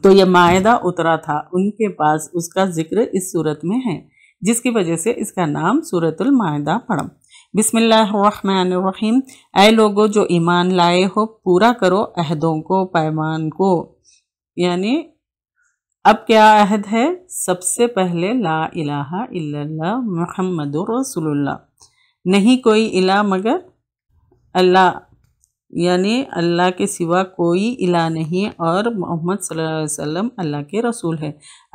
तो यह मायदा उतरा था उनके पास उसका जिक्र इस सूरत में है जिसकी वजह से इसका नाम सूरतुल मायदा पड़ा बिसमीम ए लोगो जो ईमान लाए हो पूरा करो अहदों को पैमान को यानी अब क्या अहद है सबसे पहले ला इलाहा इल्लल्लाह मुहम्मदुर रसूलुल्लाह नहीं कोई इला मगर अल्लाह यानी अल्लाह के सिवा कोई इला नहीं और मोहम्मद वसल्लम अल्लाह के रसूल है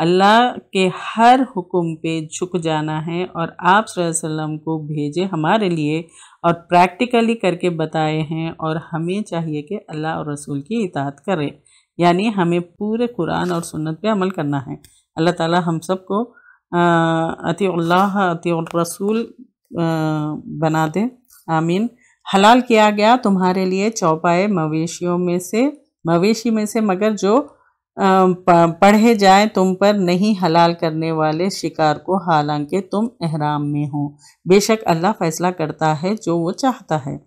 अल्लाह के हर हुक्म पे झुक जाना है और आप वसल्लम को भेजे हमारे लिए और प्रैक्टिकली करके बताए हैं और हमें चाहिए कि अल्लाह और रसूल की इतात करें यानी हमें पूरे कुरान और सुन्नत पे अमल करना है अल्लाह ताला हम सबको अति अल्लाह अति रसूल बना दें आमीन हलाल किया गया तुम्हारे लिए चौपाए मवेशियों में से मवेशी में से मगर जो पढ़े जाए तुम पर नहीं हलाल करने वाले शिकार को हालांकि तुम अहराम में हो बेशक अल्लाह फैसला करता है जो वो चाहता है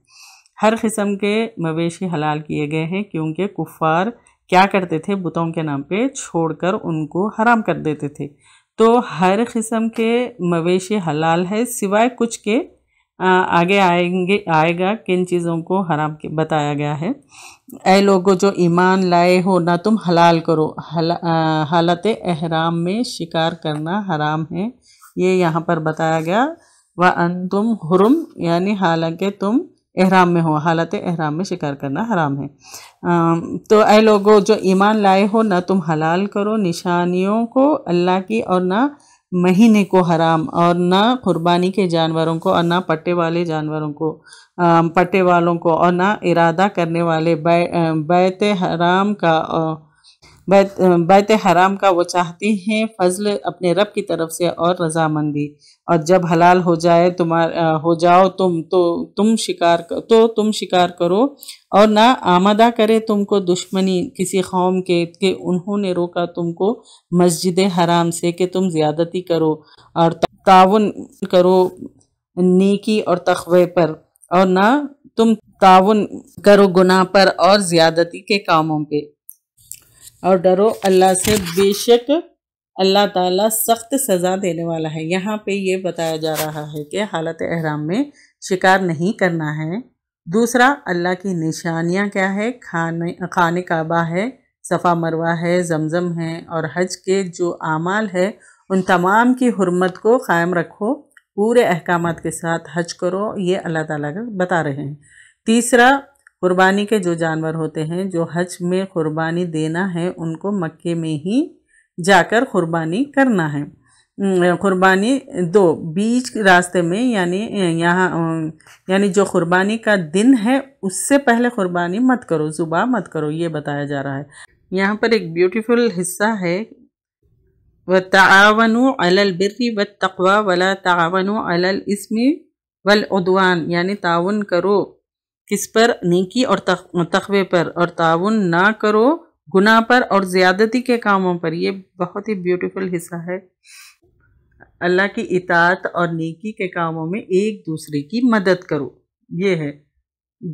हर किस्म के मवेशी हलाल किए गए हैं क्योंकि कुफ़ार क्या करते थे बुतों के नाम पे छोड़कर उनको हराम कर देते थे तो हर किस्म के मवेशी हलाल है सिवाय कुछ के आगे आएंगे आएगा किन चीज़ों को हराम के बताया गया है ए लोगों जो ईमान लाए हो ना तुम हलाल करो हला, हालत अहराम में शिकार करना हराम है ये यहाँ पर बताया गया व अन तुम हुरम यानी हालांकि तुम अहराम में हो हालत एहराम में शिकार करना हराम है आ, तो ए लोगों जो ईमान लाए हो ना तुम हलाल करो निशानियों को अल्लाह की और ना महीने को हराम और ना कुर्बानी के जानवरों को और ना पट्टे वाले जानवरों को पट्टे वालों को और ना इरादा करने वाले बै बैत हराम का बैत बैत हराम का वो चाहते हैं फजल अपने रब की तरफ से और रजामंदी और जब हलाल हो जाए तुम्हार हो जाओ तुम तो तुम शिकार तो तुम शिकार करो और ना आमदा करे तुमको दुश्मनी किसी कौम के कि उन्होंने रोका तुमको मस्जिद हराम से कि तुम ज़्यादती करो और ताउन करो नेकी और तखबे पर और ना तुम तावन करो गुनाह पर और ज़्यादती के कामों पे और डरो अल्लाह से बेशक अल्लाह ताला सख्त सज़ा देने वाला है यहाँ पे ये बताया जा रहा है कि हालत अहराम में शिकार नहीं करना है दूसरा अल्लाह की निशानियाँ क्या है खाने खान काबा है सफ़ा मरवा है जमज़म है और हज के जो आमाल है उन तमाम की हरमत को कायम रखो पूरे अहकाम के साथ हज करो ये अल्लाह ताला का बता रहे हैं तीसरा कुर्बानी के जो जानवर होते हैं जो हज में कुर्बानी देना है उनको मक्के में ही जाकर कुर्बानी करना है कुर्बानी दो बीच रास्ते में यानी यहाँ यानी जो क़ुरबानी का दिन है उससे पहले क़ुरबानी मत करो सुबह मत करो ये बताया जा रहा है यहाँ पर एक ब्यूटीफुल हिस्सा है व तावन अलबरी व तकवा वला तावन अलल इसमें यानी ताउन करो किस पर नेकी और तखबे पर और ताउन ना करो गुनाह पर और ज़्यादती के कामों पर ये बहुत ही ब्यूटीफुल हिस्सा है अल्लाह की इतात और नेकी के कामों में एक दूसरे की मदद करो ये है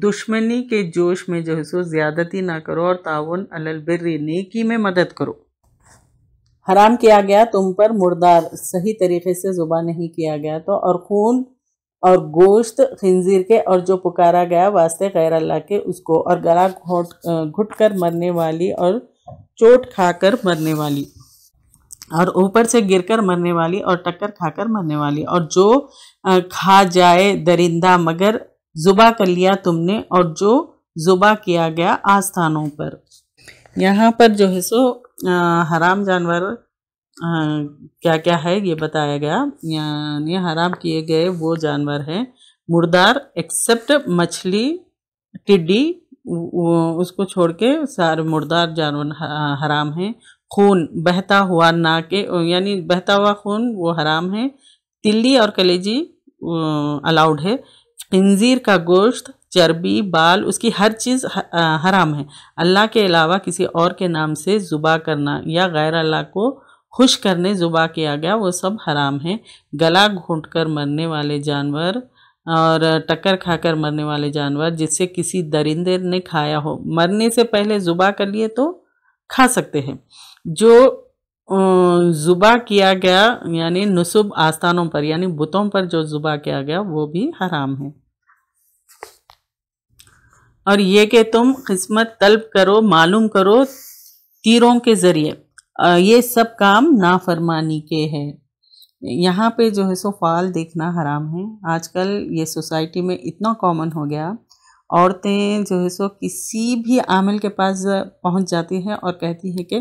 दुश्मनी के जोश में जो है सो ज़्यादती ना करो और ताउन अलबिर नेकी में मदद करो हराम किया गया तुम पर मुर्दार सही तरीके से ज़ुबा नहीं किया गया तो और खून और गोश्त खंजीर के और जो पुकारा गया वास्ते गैर अल्लाह के उसको और गला घोट घुट कर मरने वाली और चोट खाकर मरने वाली और ऊपर से गिरकर मरने वाली और टक्कर खाकर मरने वाली और जो खा जाए दरिंदा मगर जुबा कर लिया तुमने और जो जुबा किया गया आस्थानों पर यहाँ पर जो है सो हराम जानवर क्या क्या है ये बताया गया यानी हराम किए गए वो जानवर हैं मुर्दार एक्सेप्ट मछली टिड्डी उसको छोड़ के सारे मुर्दार जानवर हराम हैं खून बहता हुआ नाके यानी बहता हुआ खून वो हराम है तिल्ली और कलेजी अलाउड है खंजीर का गोश्त चर्बी बाल उसकी हर चीज़ हराम है अल्लाह के अलावा किसी और के नाम से ज़ुबा करना या गैर अल्लाह को खुश करने ज़ुबा किया गया वो सब हराम है गला घोंट कर मरने वाले जानवर और टक्कर खाकर मरने वाले जानवर जिससे किसी दरिंदे ने खाया हो मरने से पहले ज़ुबा कर लिए तो खा सकते हैं जो ज़ुबा किया गया यानी नसुब आस्थानों पर यानी बुतों पर जो ज़ुबा किया गया वो भी हराम है और ये कि तुम किस्मत तलब करो मालूम करो तीरों के ज़रिए ये सब काम नाफरमानी के हैं यहाँ पे जो है सो फाल देखना हराम है आजकल ये सोसाइटी में इतना कॉमन हो गया औरतें जो है सो किसी भी आमिल के पास पहुँच जाती हैं और कहती है कि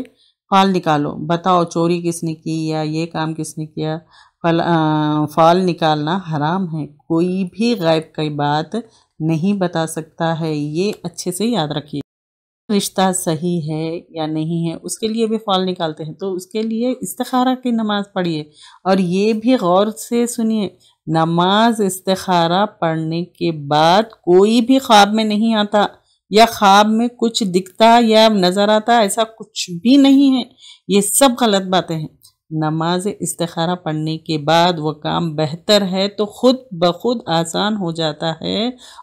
फाल निकालो बताओ चोरी किसने की या ये काम किसने किया फल आ, फाल निकालना हराम है कोई भी गायब की बात नहीं बता सकता है ये अच्छे से याद रखिए रिश्ता सही है या नहीं है उसके लिए भी फ़ॉल निकालते हैं तो उसके लिए इस्तारा की नमाज़ पढ़िए और ये भी गौर से सुनिए नमाज इस्तखारा पढ़ने के बाद कोई भी ख्वाब में नहीं आता या ख्वाब में कुछ दिखता या नज़र आता ऐसा कुछ भी नहीं है ये सब गलत बातें हैं नमाज इस्तारा पढ़ने के बाद वह काम बेहतर है तो ख़ुद ब खुद आसान हो जाता है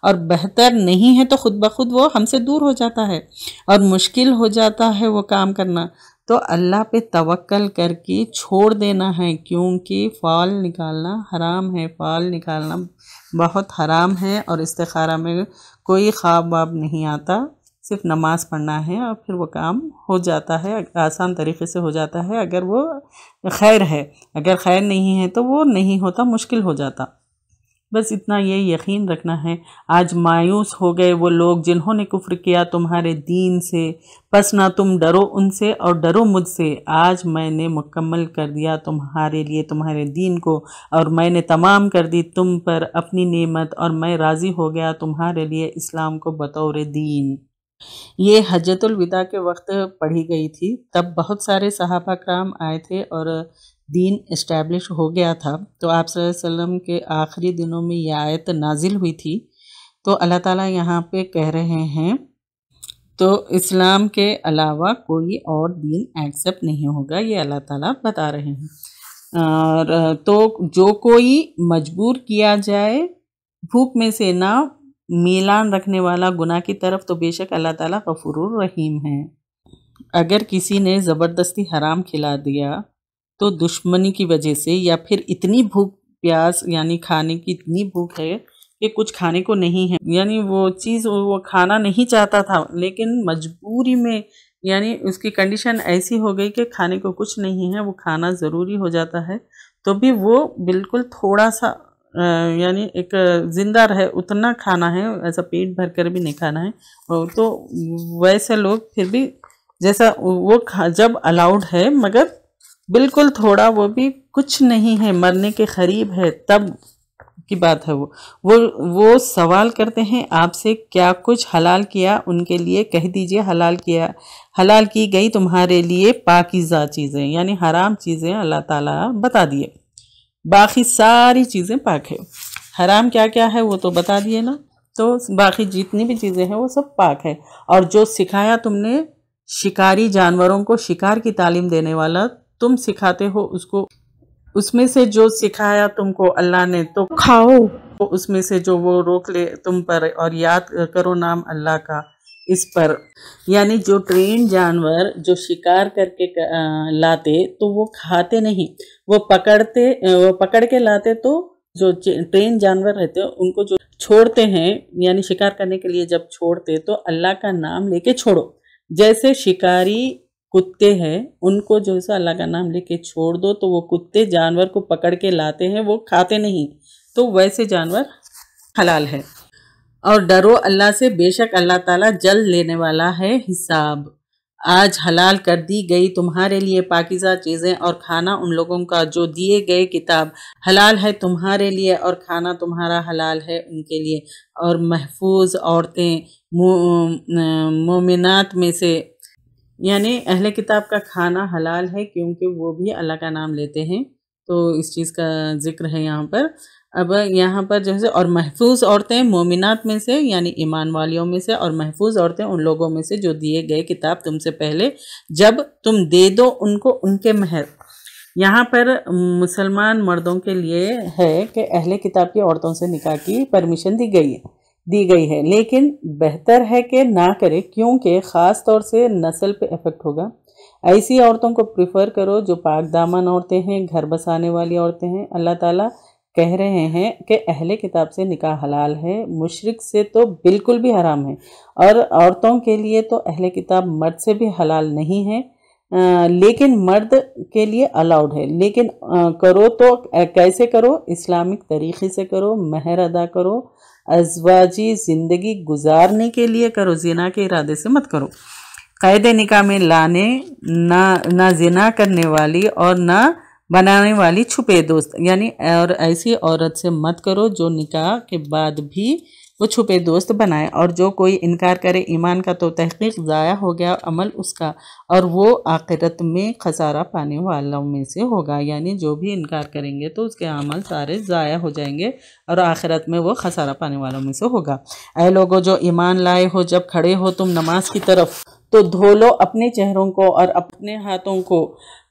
और बेहतर नहीं है तो ख़ुद ब खुद वो हमसे दूर हो जाता है और मुश्किल हो जाता है वो काम करना तो अल्लाह पे तवक्ल करके छोड़ देना है क्योंकि फ़ाल निकालना हराम है फ़ाल निकालना बहुत हराम है और इस्तारा में कोई ख्वाब वाब नहीं आता सिर्फ नमाज़ पढ़ना है और फिर वो काम हो जाता है आसान तरीके से हो जाता है अगर वो खैर है अगर खैर नहीं है तो वो नहीं होता मुश्किल हो जाता बस इतना ये यकीन रखना है आज मायूस हो गए वो लोग जिन्होंने कुफ्र किया तुम्हारे दीन से बस ना तुम डरो उनसे और डरो मुझसे आज मैंने मुकम्मल कर दिया तुम्हारे लिए तुम्हारे दीन को और मैंने तमाम कर दी तुम पर अपनी नेमत और मैं राज़ी हो गया तुम्हारे लिए इस्लाम को बतौर दीन ये हजतुल विदा के वक्त पढ़ी गई थी तब बहुत सारे सहाबा कराम आए थे और दीन इस्टेब्लिश हो गया था तो आप सल्लम के आखिरी दिनों में यह आयत नाजिल हुई थी तो अल्लाह ताला यहाँ पे कह रहे हैं तो इस्लाम के अलावा कोई और दीन एक्सेप्ट नहीं होगा ये अल्लाह ताला बता रहे हैं और तो जो कोई मजबूर किया जाए भूख में से ना मिलान रखने वाला गुना की तरफ तो बेशक अल्लाह ताला गफूर रहीम है अगर किसी ने ज़बरदस्ती हराम खिला दिया तो दुश्मनी की वजह से या फिर इतनी भूख प्यास यानी खाने की इतनी भूख है कि कुछ खाने को नहीं है यानी वो चीज़ वो खाना नहीं चाहता था लेकिन मजबूरी में यानी उसकी कंडीशन ऐसी हो गई कि खाने को कुछ नहीं है वो खाना ज़रूरी हो जाता है तो भी वो बिल्कुल थोड़ा सा यानी एक ज़िंदा रहे उतना खाना है ऐसा पेट भर कर भी नहीं खाना है तो वैसे लोग फिर भी जैसा वो खा जब अलाउड है मगर बिल्कुल थोड़ा वो भी कुछ नहीं है मरने के करीब है तब की बात है वो वो वो सवाल करते हैं आपसे क्या कुछ हलाल किया उनके लिए कह दीजिए हलाल किया हलाल की गई तुम्हारे लिए पाकिज़ा चीज़ें यानी हराम चीज़ें अल्लाह ताला बता दिए बाकी सारी चीज़ें पाक है हराम क्या क्या है वो तो बता दिए ना तो बाकी जितनी भी चीज़ें हैं वो सब पाक है और जो सिखाया तुमने शिकारी जानवरों को शिकार की तालीम देने वाला तुम सिखाते हो उसको उसमें से जो सिखाया तुमको अल्लाह ने तो खाओ तो उसमें से जो वो रोक ले तुम पर और याद करो नाम अल्लाह का इस पर यानी जो ट्रेन जानवर जो शिकार करके लाते तो वो खाते नहीं वो पकड़ते वो पकड़ के लाते तो जो ट्रेन जानवर रहते हैं उनको जो छोड़ते हैं यानी शिकार करने के लिए जब छोड़ते तो अल्लाह का नाम लेके छोड़ो जैसे शिकारी कुत्ते हैं उनको जो है अल्लाह का नाम लेके छोड़ दो तो वो कुत्ते जानवर को पकड़ के लाते हैं वो खाते नहीं तो वैसे जानवर हलाल है और डरो अल्लाह से बेशक अल्लाह ताला जल्द लेने वाला है हिसाब आज हलाल कर दी गई तुम्हारे लिए पाकिज़ा चीज़ें और खाना उन लोगों का जो दिए गए किताब हलाल है तुम्हारे लिए और खाना तुम्हारा हलाल है उनके लिए और महफूज औरतें मोमिनत में से यानी अहले किताब का खाना हलाल है क्योंकि वो भी अल्लाह का नाम लेते हैं तो इस चीज़ का ज़िक्र है यहाँ पर अब यहाँ पर जो है और महफूज औरतें मोमिनात में से यानी ईमान वालियों में से और महफूज औरतें उन लोगों में से जो दिए गए किताब तुमसे पहले जब तुम दे दो उनको उनके महर यहाँ पर मुसलमान मर्दों के लिए है कि अहले किताब की औरतों से निकाह की परमिशन दी गई है दी गई है लेकिन बेहतर है कि ना करें क्योंकि ख़ास तौर से नस्ल पे इफ़ेक्ट होगा ऐसी औरतों को प्रिफ़र करो जो पाक दामन औरतें हैं घर बसाने वाली औरतें हैं अल्लाह ताला कह रहे हैं कि अहले किताब से निकाह हलाल है मुशरक से तो बिल्कुल भी हराम है और औरतों के लिए तो अहले किताब मर्द से भी हलाल नहीं है आ, लेकिन मर्द के लिए अलाउड है लेकिन आ, करो तो आ, कैसे करो इस्लामिक तरीक़े से करो महर अदा करो अजवाजी ज़िंदगी गुजारने के लिए करो जिना के इरादे से मत करो कायदे निकाह में लाने ना ना जिना करने वाली और ना बनाने वाली छुपे दोस्त यानी और ऐसी औरत से मत करो जो निकाह के बाद भी वो छुपे दोस्त बनाए और जो कोई इनकार करे ईमान का तो तहकीक ज़ाया हो गया अमल उसका और वो आखिरत में खसारा पाने वालों में से होगा यानी जो भी इनकार करेंगे तो उसके अमल सारे ज़ाया हो जाएंगे और आखिरत में वो खसारा पाने वालों में से होगा ऐ लोगों जो ईमान लाए हो जब खड़े हो तुम नमाज की तरफ तो धो लो अपने चेहरों को और अपने हाथों को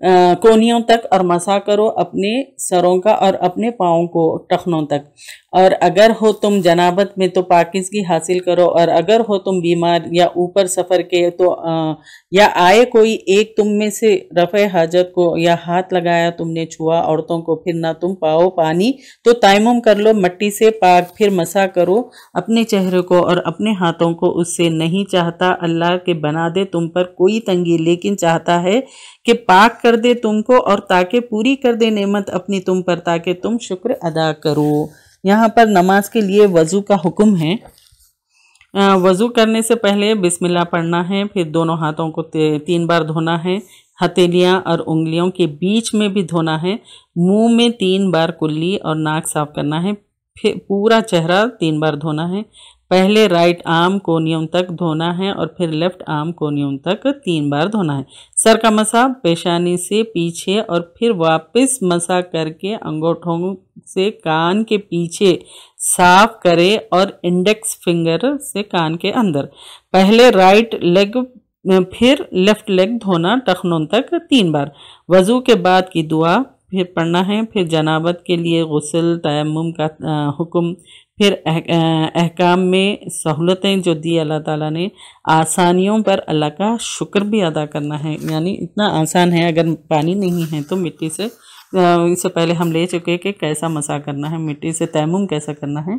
कोनियों तक और मसा करो अपने सरों का और अपने पाओं को टखनों तक और अगर हो तुम जनाबत में तो पाकिजगी हासिल करो और अगर हो तुम बीमार या ऊपर सफ़र के तो आ, या आए कोई एक तुम में से रफ हाजत को या हाथ लगाया तुमने छुआ औरतों को फिर ना तुम पाओ पानी तो तयम कर लो मट्टी से पाक फिर मसा करो अपने चेहरे को और अपने हाथों को उससे नहीं चाहता अल्लाह के बना दे तुम पर कोई तंगी लेकिन चाहता है कि पाक कर दे तुमको और ताकि पूरी कर दे नेमत अपनी तुम पर ताकि तुम शुक्र अदा करो यहाँ पर नमाज के लिए वज़ू का हुक्म है वज़ू करने से पहले बिस्मिल्लाह पढ़ना है फिर दोनों हाथों को तीन बार धोना है हथेलियाँ और उंगलियों के बीच में भी धोना है मुंह में तीन बार कुल्ली और नाक साफ करना है फिर पूरा चेहरा तीन बार धोना है पहले राइट आर्म को न्यून तक धोना है और फिर लेफ्ट आर्म को न्यून तक तीन बार धोना है सर का मसा पेशानी से पीछे और फिर वापस मसा करके अंगूठों से कान के पीछे साफ करें और इंडेक्स फिंगर से कान के अंदर पहले राइट लेग फिर लेफ़्ट लेग धोना टखनों तक तीन बार वज़ू के बाद की दुआ फिर पढ़ना है फिर जनाबत के लिए गसल तयम का हुक्म फिर अहकाम में सहूलतें जो दी अल्लाह ताला ने आसानियों पर अल्लाह का शुक्र भी अदा करना है यानी इतना आसान है अगर पानी नहीं है तो मिट्टी से इससे पहले हम ले चुके हैं कि कैसा मसा करना है मिट्टी से तैमुम कैसा करना है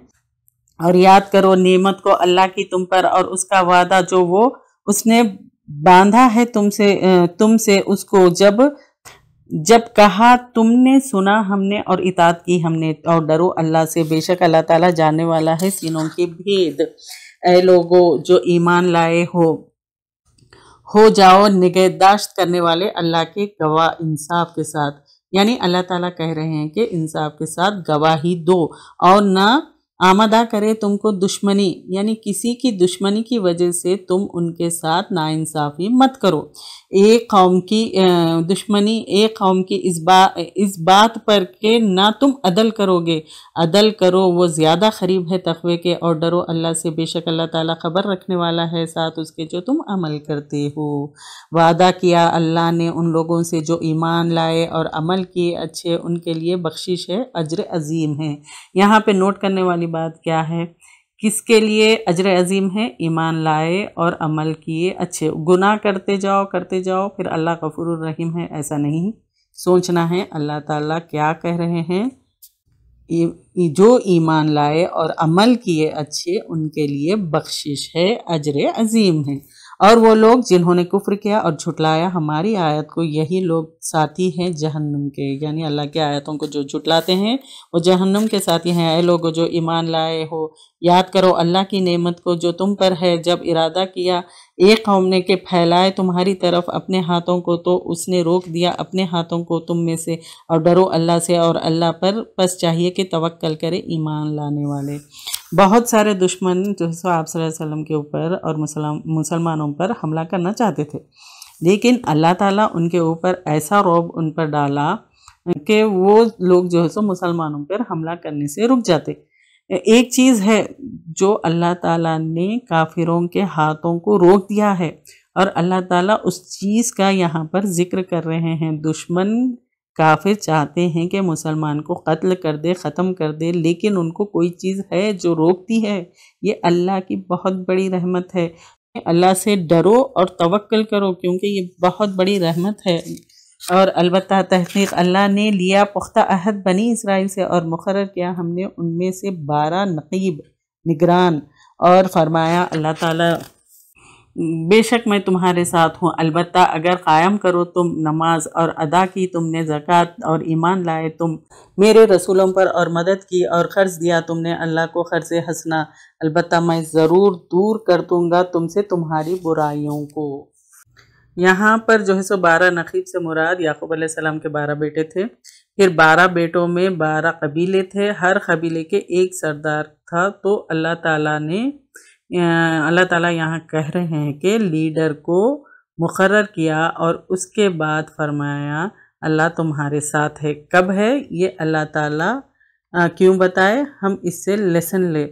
और याद करो नेमत को अल्लाह की तुम पर और उसका वादा जो वो उसने बांधा है तुमसे तुमसे उसको जब जब कहा तुमने सुना हमने और इताद की हमने और डरो अल्लाह से बेशक अल्लाह ताला जानने वाला है सीनों के भेद ऐ लोगों जो ईमान लाए हो हो जाओ निगहदाश्त करने वाले अल्लाह के गवाह इंसाफ के साथ यानी अल्लाह ताला कह रहे हैं कि इंसाफ के साथ गवाही दो और ना आमदा करे तुमको दुश्मनी यानी किसी की दुश्मनी की वजह से तुम उनके साथ नाइंसाफ़ी मत करो एक कौम की दुश्मनी एक कौम की इस बा इस बात पर के ना तुम अदल करोगे अदल करो वो ज़्यादा करीब है तखवे के और डरो अल्लाह से बेशक अल्लाह ताला ख़बर रखने वाला है साथ उसके जो तुम अमल करते हो वादा किया अल्लाह ने उन लोगों से जो ईमान लाए और अमल किए अच्छे उनके लिए बख्शिश है अजर अजीम है यहाँ पर नोट करने वाली बाद क्या है किसके लिए अजर अजीम है ईमान लाए और अमल किए अच्छे गुनाह करते जाओ करते जाओ फिर अल्लाह गफुर रहीम है ऐसा नहीं सोचना है अल्लाह ताला क्या कह रहे हैं जो ईमान लाए और अमल किए अच्छे उनके लिए बख्शिश है अजर अजीम है और वो लोग जिन्होंने कुफ्र किया और झुटलाया हमारी आयत को यही लोग साथी हैं जहन्नुम के यानी अल्लाह के आयतों को जो झुटलाते हैं वो जहन्नुम के साथी हैं ऐ लोगों जो ईमान लाए हो याद करो अल्लाह की नेमत को जो तुम पर है जब इरादा किया एक कौम ने के फैलाए तुम्हारी तरफ अपने हाथों को तो उसने रोक दिया अपने हाथों को तुम में से और डरो अल्लाह से और अल्लाह पर बस चाहिए कि तवक्ल करे ईमान लाने वाले बहुत सारे दुश्मन जो है सो आप सल्लम के ऊपर और मुसलमानों पर हमला करना चाहते थे लेकिन अल्लाह ताला उनके ऊपर ऐसा रौब उन पर डाला कि वो लोग जो है सो मुसलमानों पर हमला करने से रुक जाते एक चीज़ है जो अल्लाह ताला ने काफिरों के हाथों को रोक दिया है और अल्लाह ताला उस चीज़ का यहाँ पर ज़िक्र कर रहे हैं दुश्मन काफिर चाहते हैं कि मुसलमान को कत्ल कर दे ख़त्म कर दे लेकिन उनको कोई चीज़ है जो रोकती है ये अल्लाह की बहुत बड़ी रहमत है अल्लाह से डरो और तवक्ल करो क्योंकि ये बहुत बड़ी रहमत है और अलबत् तहकीक अल्लाह ने लिया पुख्ता अहद बनी इसराइल से और मुकर किया हमने उनमें से बारह नकीब निगरान और फरमाया अल्लाह ताला बेशक मैं तुम्हारे साथ हूँ अलबत् अगर क़ायम करो तुम नमाज और अदा की तुमने ज़क़़त और ईमान लाए तुम मेरे रसूलों पर और मदद की और ख़र्च दिया तुमने अल्लाह को ख़र्च हंसना अलबत् मैं ज़रूर दूर कर दूँगा तुमसे तुम्हारी बुराइयों को यहाँ पर जो है सो बारह नकीब से मुराद याकूब आसमाम के बारह बेटे थे फिर बारह बेटों में बारह कबीले थे हर कबीले के एक सरदार था तो अल्लाह ताला ने अल्लाह ताला यहाँ कह रहे हैं कि लीडर को मुकर किया और उसके बाद फरमाया अल्लाह तुम्हारे साथ है कब है ये अल्लाह ताला आ, क्यों बताए हम इससे लेसन ले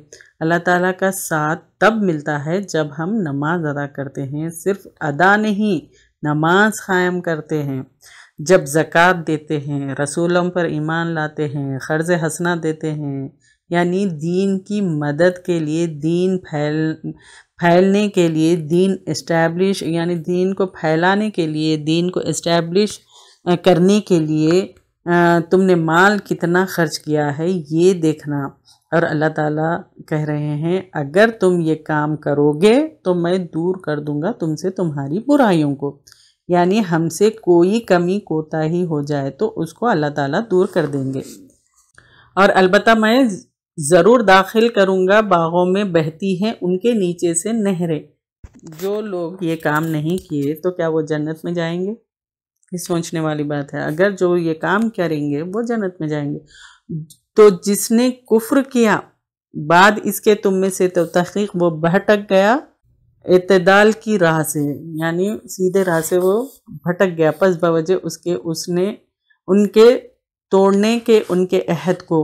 अल्लाह ताला का साथ तब मिलता है जब हम नमाज अदा करते हैं सिर्फ अदा नहीं नमाज क़ायम करते हैं जब ज़क़़त देते हैं रसूलों पर ईमान लाते हैं कर्ज़ हसना देते हैं यानी दीन की मदद के लिए दीन फैल फैलने के लिए दीन इस्टेब्लिश यानी दीन को फैलाने के लिए दीन को इस्टेब्लिश करने के लिए तुमने माल कितना खर्च किया है ये देखना और अल्लाह ताला कह रहे हैं अगर तुम ये काम करोगे तो मैं दूर कर दूंगा तुमसे तुम्हारी बुराइयों को यानी हमसे कोई कमी कोताही हो जाए तो उसको अल्लाह ताला दूर कर देंगे और अलबत्त मैं ज़रूर दाखिल करूँगा बागों में बहती हैं उनके नीचे से नहरें जो लोग ये काम नहीं किए तो क्या वो जन्नत में जाएंगे ये सोचने वाली बात है अगर जो ये काम करेंगे वो जन्नत में जाएंगे तो जिसने कुफ्र किया बाद इसके तुम में से तो तहकीक वो भटक गया इतदाल की राह से यानी सीधे राह से वो भटक गया पस बवजह उसके उसने उनके तोड़ने के उनके अहद को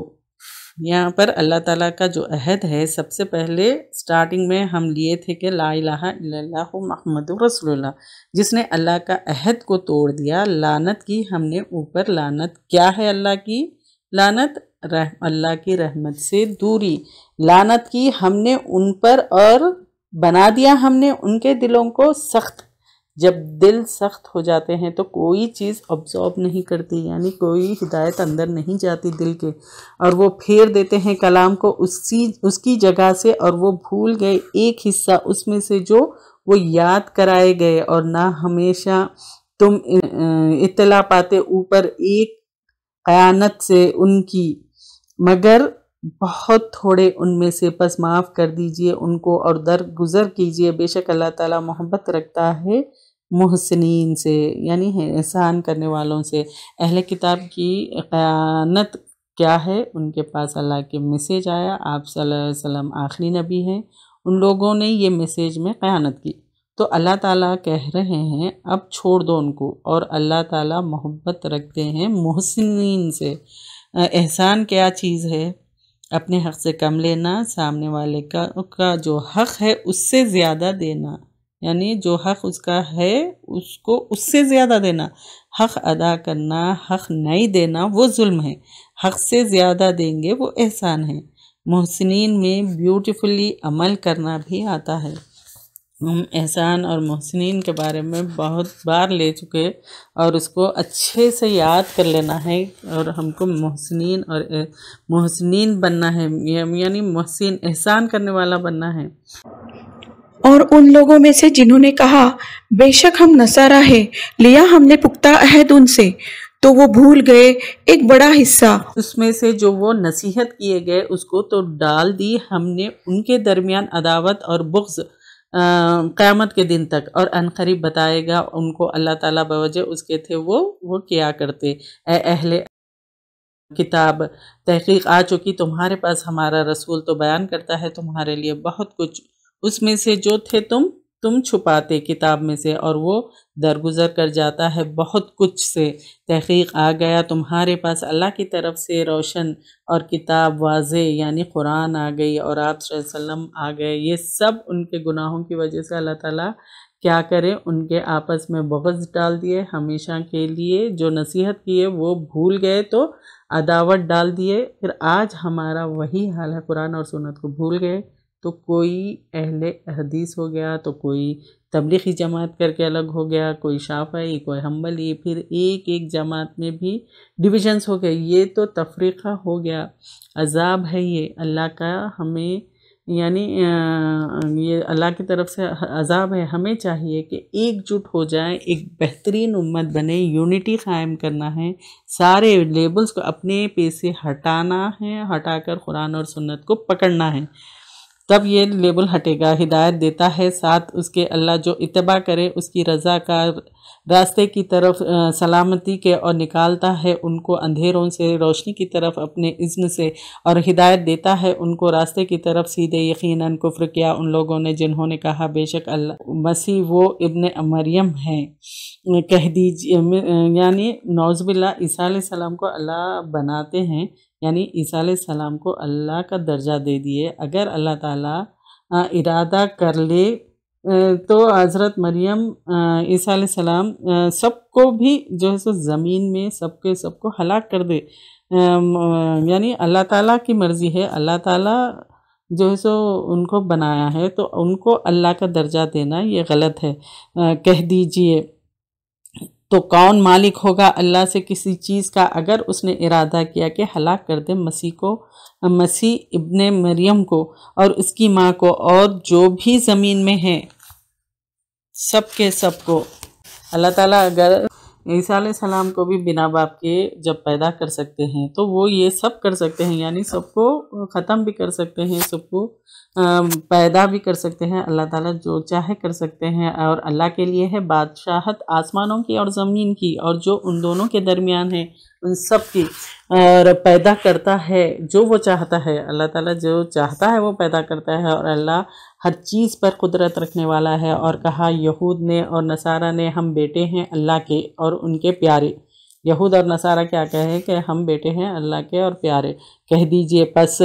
यहाँ पर अल्लाह ताला का जो अहद है सबसे पहले स्टार्टिंग में हम लिए थे कि ला इलाहा महमद रसोल्ला जिसने अल्लाह का अहद को तोड़ दिया लानत की हमने ऊपर लानत क्या है अल्लाह की लानत रह अल्लाह की रहमत से दूरी लानत की हमने उन पर और बना दिया हमने उनके दिलों को सख्त जब दिल सख्त हो जाते हैं तो कोई चीज़ ऑब्जॉर्ब नहीं करती यानी कोई हिदायत अंदर नहीं जाती दिल के और वो फेर देते हैं कलाम को उसी उसकी जगह से और वो भूल गए एक हिस्सा उसमें से जो वो याद कराए गए और ना हमेशा तुम इतला पाते ऊपर एक कयानत से उनकी मगर बहुत थोड़े उनमें से बस माफ़ कर दीजिए उनको और दर गुज़र कीजिए बेशक अल्लाह ताला मोहब्बत रखता है मुहसनिन से यानी एहसान करने वालों से अहल किताब की क़यानत क्या है उनके पास अल्लाह के मैसेज आया आप वसल्लम आखिरी नबी हैं उन लोगों ने ये मैसेज में क़यानत की तो अल्लाह ताला कह रहे हैं अब छोड़ दो उनको और अल्लाह ताला मोहब्बत रखते हैं महसिन से एहसान क्या चीज़ है अपने हक़ से कम लेना सामने वाले का का जो हक़ है उससे ज़्यादा देना यानी जो हक़ उसका है उसको उससे ज़्यादा देना हक़ अदा करना हक़ नहीं देना वो जुल्म है हक़ से ज़्यादा देंगे वो एहसान है महसिन में ब्यूटीफुली अमल करना भी आता है हम एहसान और महसिन के बारे में बहुत बार ले चुके और उसको अच्छे से याद कर लेना है और हमको महसिन और महसिन बनना है यानी महसिन एहसान करने वाला बनना है और उन लोगों में से जिन्होंने कहा बेशक हम नसारा है लिया हमने पुख्ता अहद उनसे तो वो भूल गए एक बड़ा हिस्सा उसमें से जो वो नसीहत किए गए उसको तो डाल दी हमने उनके दरमियान अदावत और बुग्ज़ क़्यामत के दिन तक और अनखरीब बताएगा उनको अल्लाह ताला बवजह उसके थे वो वो क्या करते अहले किताब तहकीक आ चुकी तुम्हारे पास हमारा रसूल तो बयान करता है तुम्हारे लिए बहुत कुछ उसमें से जो थे तुम तुम छुपाते किताब में से और वो दरगुजर कर जाता है बहुत कुछ से तहकीक आ गया तुम्हारे पास अल्लाह की तरफ से रोशन और किताब वाज यानी कुरान आ गई और आप वसल्लम आ गए ये सब उनके गुनाहों की वजह से अल्लाह ताला क्या करें उनके आपस में बगज डाल दिए हमेशा के लिए जो नसीहत किए वो भूल गए तो अदावत डाल दिए फिर आज हमारा वही हाल है कुरान और सुनत को भूल गए तो कोई अहले हदीस हो गया तो कोई तबलीगी जमात करके अलग हो गया कोई शाफाई कोई हम्बली फिर एक एक जमात में भी डिविजन्स हो गए ये तो तफरीक़ा हो गया अजाब है ये अल्लाह का हमें यानी ये अल्लाह की तरफ से अजाब है हमें चाहिए कि एकजुट हो जाए एक बेहतरीन उम्मत बने यूनिटी क़ायम करना है सारे लेबल्स को अपने पे से हटाना है हटाकर कुरान और सुन्नत को पकड़ना है तब ये लेबल हटेगा हिदायत देता है साथ उसके अल्लाह जो इतबा करे उसकी रज़ा का रास्ते की तरफ सलामती के और निकालता है उनको अंधेरों से रोशनी की तरफ अपने इज्न से और हिदायत देता है उनको रास्ते की तरफ सीधे यकीन कुफ्र किया उन लोगों ने जिन्होंने कहा बेशक अल्लाह मसीह वो इब्न मरियम हैं कह दीजिए यानी नौजबिल्ला ईसा सलाम को अल्लाह बनाते हैं यानी ईसा सलाम को अल्लाह का दर्जा दे दिए अगर अल्लाह ताला इरादा कर ले तो हज़रत मरियम ईसा सलाम सबको भी जो है सो ज़मीन में सबके सबको हलाक कर दे यानी अल्लाह ताला की मर्ज़ी है अल्लाह ताला जो है सो उनको बनाया है तो उनको अल्लाह का दर्जा देना ये गलत है कह दीजिए तो कौन मालिक होगा अल्लाह से किसी चीज़ का अगर उसने इरादा किया कि हलाक कर दे मसीह को मसीह इबन मरियम को और उसकी माँ को और जो भी ज़मीन में है सब के सब को अल्लाह ताला अगर ईसा सलाम को भी बिना बाप के जब पैदा कर सकते हैं तो वो ये सब कर सकते हैं यानी सबको ख़त्म भी कर सकते हैं सबको पैदा भी कर सकते हैं अल्लाह ताला जो चाहे कर सकते हैं और अल्लाह के लिए है बादशाहत आसमानों की और ज़मीन की और जो उन दोनों के दरमियान है उन सब की और पैदा करता है जो वो चाहता है अल्लाह ताला जो चाहता है वो पैदा करता है और अल्लाह हर चीज़ पर कुदरत रखने वाला है और कहा यहूद ने और नसारा ने हम बेटे हैं अल्लाह के और उनके प्यारे यहूद और नसारा क्या कहे कि हम बेटे हैं अल्लाह के और प्यारे कह दीजिए बस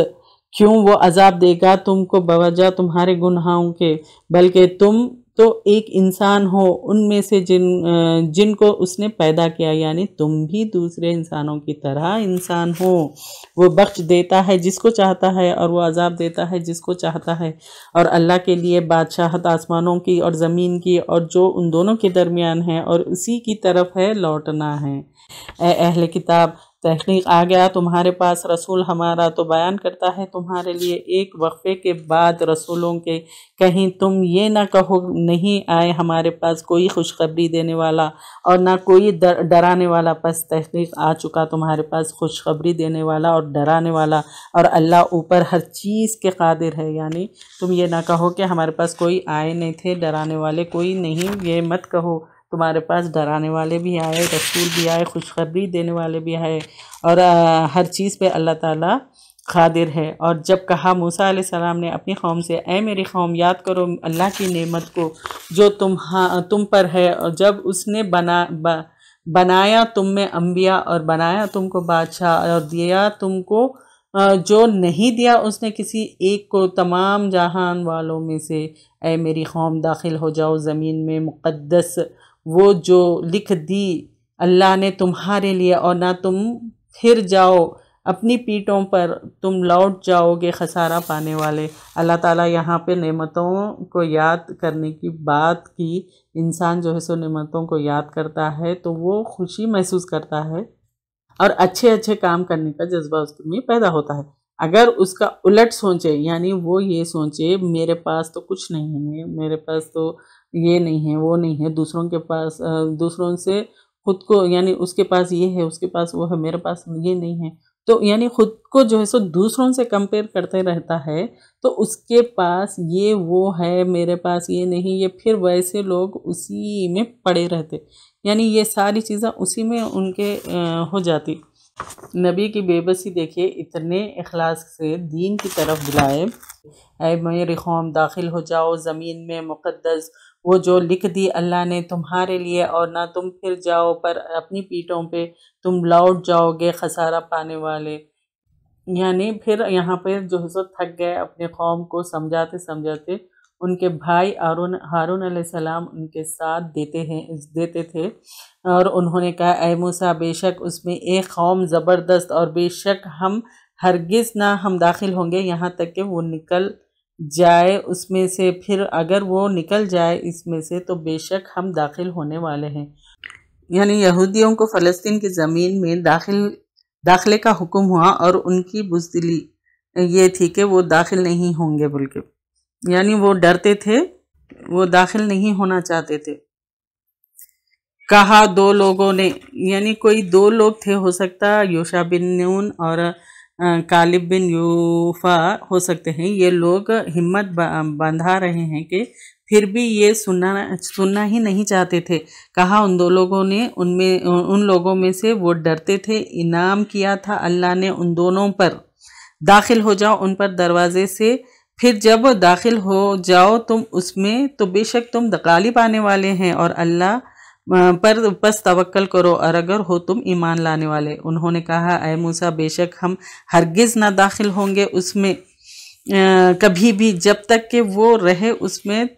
क्यों वो अजाब देगा तुमको बवजह तुम्हारे गुनाहों के बल्कि तुम तो एक इंसान हो उनमें से जिन जिनको उसने पैदा किया यानी तुम भी दूसरे इंसानों की तरह इंसान हो वो बख्श देता है जिसको चाहता है और वो अजाब देता है जिसको चाहता है और अल्लाह के लिए बादशाहत आसमानों की और ज़मीन की और जो उन दोनों के दरमियान है और उसी की तरफ है लौटना है अहल किताब तहकीक आ गया तुम्हारे पास रसूल हमारा तो बयान करता है तुम्हारे लिए एक वक्फ़े के बाद रसूलों के कहीं तुम ये ना कहो नहीं आए हमारे पास कोई खुशखबरी देने वाला और ना कोई डर डराने वाला बस तहकीक आ चुका तुम्हारे पास खुशखबरी देने वाला और डराने वाला और अल्लाह ऊपर हर चीज़ के कादिर है यानी तुम ये ना कहो कि हमारे पास कोई आए नहीं थे डराने वाले कोई नहीं ये मत कहो तुम्हारे पास डराने वाले भी आए रसूल भी आए खुशखबरी देने वाले भी आए और आ, हर चीज़ पे अल्लाह ताला खादिर है और जब कहा मूसा सलाम ने अपनी कौम से ए मेरी कौम याद करो अल्लाह की नेमत को जो तुम हाँ तुम पर है और जब उसने बना ब, बनाया तुम में अम्बिया और बनाया तुमको बादशाह और दिया तुमको जो नहीं दिया उसने किसी एक को तमाम जहान वालों में से ए मेरी कौम दाखिल हो जाओ ज़मीन में मुक़दस वो जो लिख दी अल्लाह ने तुम्हारे लिए और ना तुम फिर जाओ अपनी पीठों पर तुम लौट जाओगे खसारा पाने वाले अल्लाह ताला यहाँ पे नेमतों को याद करने की बात की इंसान जो है सो नेमतों को याद करता है तो वो खुशी महसूस करता है और अच्छे अच्छे काम करने का जज्बा उसके में पैदा होता है अगर उसका उलट सोचे यानी वो ये सोचे मेरे पास तो कुछ नहीं है मेरे पास तो ये नहीं है वो नहीं है दूसरों के पास दूसरों से खुद को यानी उसके पास ये है उसके पास वो है मेरे पास ये नहीं है तो यानी खुद को जो है सो दूसरों से कंपेयर करते रहता है तो उसके पास ये वो है मेरे पास ये नहीं ये फिर वैसे लोग उसी में पड़े रहते यानी ये सारी चीज़ें उसी में उनके हो जाती नबी की बेबसी देखिए इतने अखलास से दीन की तरफ बुलाए अरे मेरी कौम दाखिल हो जाओ ज़मीन में मुक़दस वो जो लिख दी अल्लाह ने तुम्हारे लिए और ना तुम फिर जाओ पर अपनी पीठों पे तुम लौट जाओगे खसारा पाने वाले यानी फिर यहाँ पर जो है थक गए अपने कौम को समझाते समझाते उनके भाई हारून हारून सलाम उनके साथ देते हैं देते थे और उन्होंने कहा ए मूसा बेशक उसमें एक कौम ज़बरदस्त और बेशक हम हरगिज़ ना हम दाखिल होंगे यहाँ तक कि वो निकल जाए उसमें से फिर अगर वो निकल जाए इसमें से तो बेशक हम दाखिल होने वाले हैं यानी यहूदियों को फ़लस्तीन की ज़मीन में दाखिल दाखिले का हुक्म हुआ और उनकी बुजदिली ये थी कि वो दाखिल नहीं होंगे बोल के यानी वो डरते थे वो दाखिल नहीं होना चाहते थे कहा दो लोगों ने यानी कोई दो लोग थे हो सकता योशा बिन नून और कालिब बिन यूफा हो सकते हैं ये लोग हिम्मत बांधा रहे हैं कि फिर भी ये सुनना सुनना ही नहीं चाहते थे कहा उन दो लोगों ने उनमें उन लोगों में से वो डरते थे इनाम किया था अल्लाह ने उन दोनों पर दाखिल हो जाओ उन पर दरवाजे से फिर जब दाखिल हो जाओ तुम उसमें तो बेशक तुम दकाली आने वाले हैं और अल्लाह पर बस तवक्ल करो और अगर हो तुम ईमान लाने वाले उन्होंने कहा अय मूसा बेशक हम हरगिज़ ना दाखिल होंगे उसमें कभी भी जब तक कि वो रहे उसमें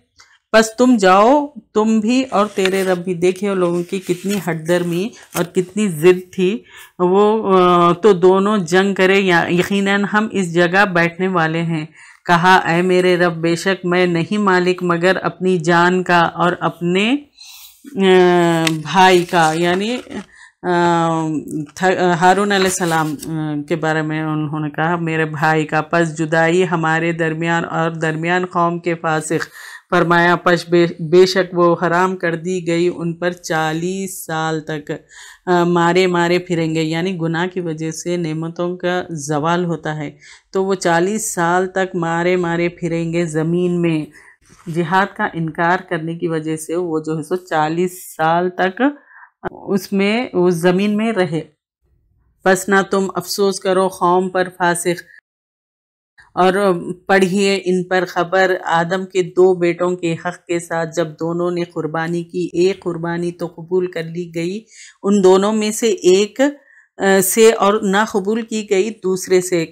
बस तुम जाओ तुम भी और तेरे रब भी देखे लोगों की कितनी हटदर्मी और कितनी ज़िद थी वो तो दोनों जंग करें या यकीनन हम इस जगह बैठने वाले हैं कहा अय मेरे रब बेशक मैं नहीं मालिक मगर अपनी जान का और अपने भाई का यानी हारून सलाम के बारे में उन्होंने कहा मेरे भाई का पस जुदाई हमारे दरमियान और दरमियान कौम के फासिक फरमाया पश बे बेशक वो हराम कर दी गई उन पर चालीस साल तक आ, मारे मारे फिरेंगे यानी गुनाह की वजह से नेमतों का जवाल होता है तो वो चालीस साल तक मारे मारे फिरेंगे ज़मीन में जिहाद का इनकार करने की वजह से वो जो है सो चालीस साल तक उसमें उस ज़मीन में रहे बस ना तुम अफसोस करो कौम पर फासिक और पढ़िए इन पर खबर आदम के दो बेटों के हक़ के साथ जब दोनों ने कुर्बानी की एक कुर्बानी तो कबूल कर ली गई उन दोनों में से एक से और ना कबूल की गई दूसरे से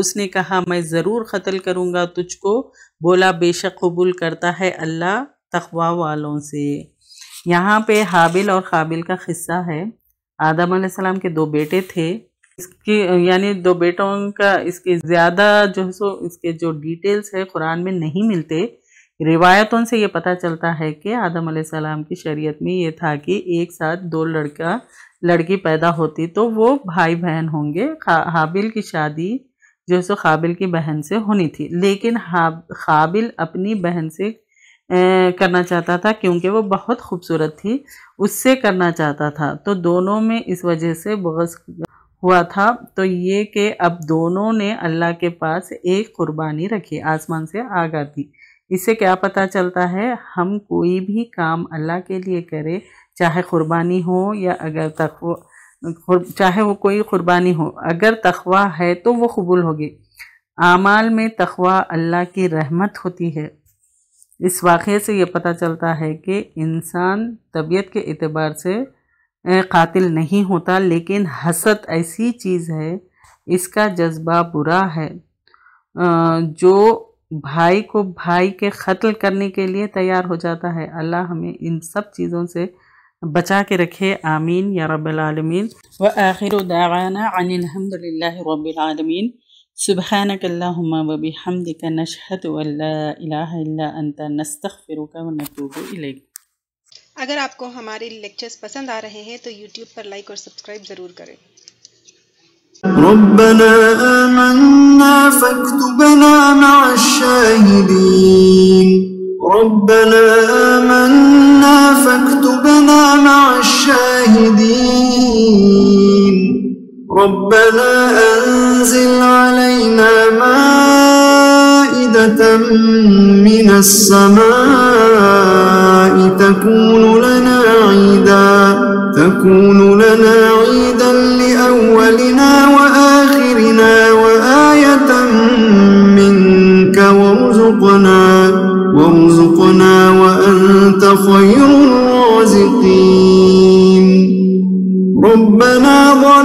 उसने कहा मैं ज़रूर कत्ल करूँगा तुझको बोला बेशक कबूल करता है अल्लाह तखवा वालों से यहाँ पे हाबिल और काबिल का ख़स्सा है आदम सलाम के दो बेटे थे इसकी यानी दो बेटों का इसके ज़्यादा जो है सो इसके जो डिटेल्स है कुरान में नहीं मिलते रिवायतों से ये पता चलता है कि आदम सलाम की शरीयत में ये था कि एक साथ दो लड़का लड़की पैदा होती तो वो भाई बहन होंगे हाबिल की शादी जो सो काबिल की बहन से होनी थी लेकिन काबिल अपनी बहन से करना चाहता था क्योंकि वो बहुत खूबसूरत थी उससे करना चाहता था तो दोनों में इस वजह से बहस हुआ था तो ये कि अब दोनों ने अल्लाह के पास एक कुर्बानी रखी आसमान से आगा दी इससे क्या पता चलता है हम कोई भी काम अल्लाह के लिए करें चाहे क़ुरबानी हो या अगर तक चाहे वो कोई क़ुरबानी हो अगर तखवा है तो वो कबूल होगी आमाल में तखवा अल्लाह की रहमत होती है इस वाक़े से ये पता चलता है कि इंसान तबीयत के अतबार से कातिल नहीं होता लेकिन हसद ऐसी चीज़ है इसका जज्बा बुरा है जो भाई को भाई के कत्ल करने के लिए तैयार हो जाता है अल्लाह हमें इन सब चीज़ों से बचा के रखे आमीन या रबालमीन व आखिर दावाना अनिलहमदिल्ला रबालमीन हमद का नशहत अंत अगर आपको हमारे लेक्चर्स पसंद आ रहे हैं तो YouTube पर लाइक और सब्सक्राइब ज़रूर करें ربنا آمنا فاكتبنا مع الشاهدين ربنا آمنا فاكتبنا مع الشاهدين ربنا أنزل علينا مائدة من السماء تكون لنا عيدا تكون لنا عيدا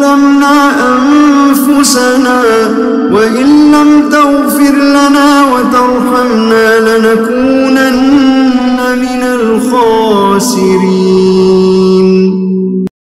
ظلمنا أنفسنا وإن لم تغفر لنا وترحمنا لنكونن من الخاسرين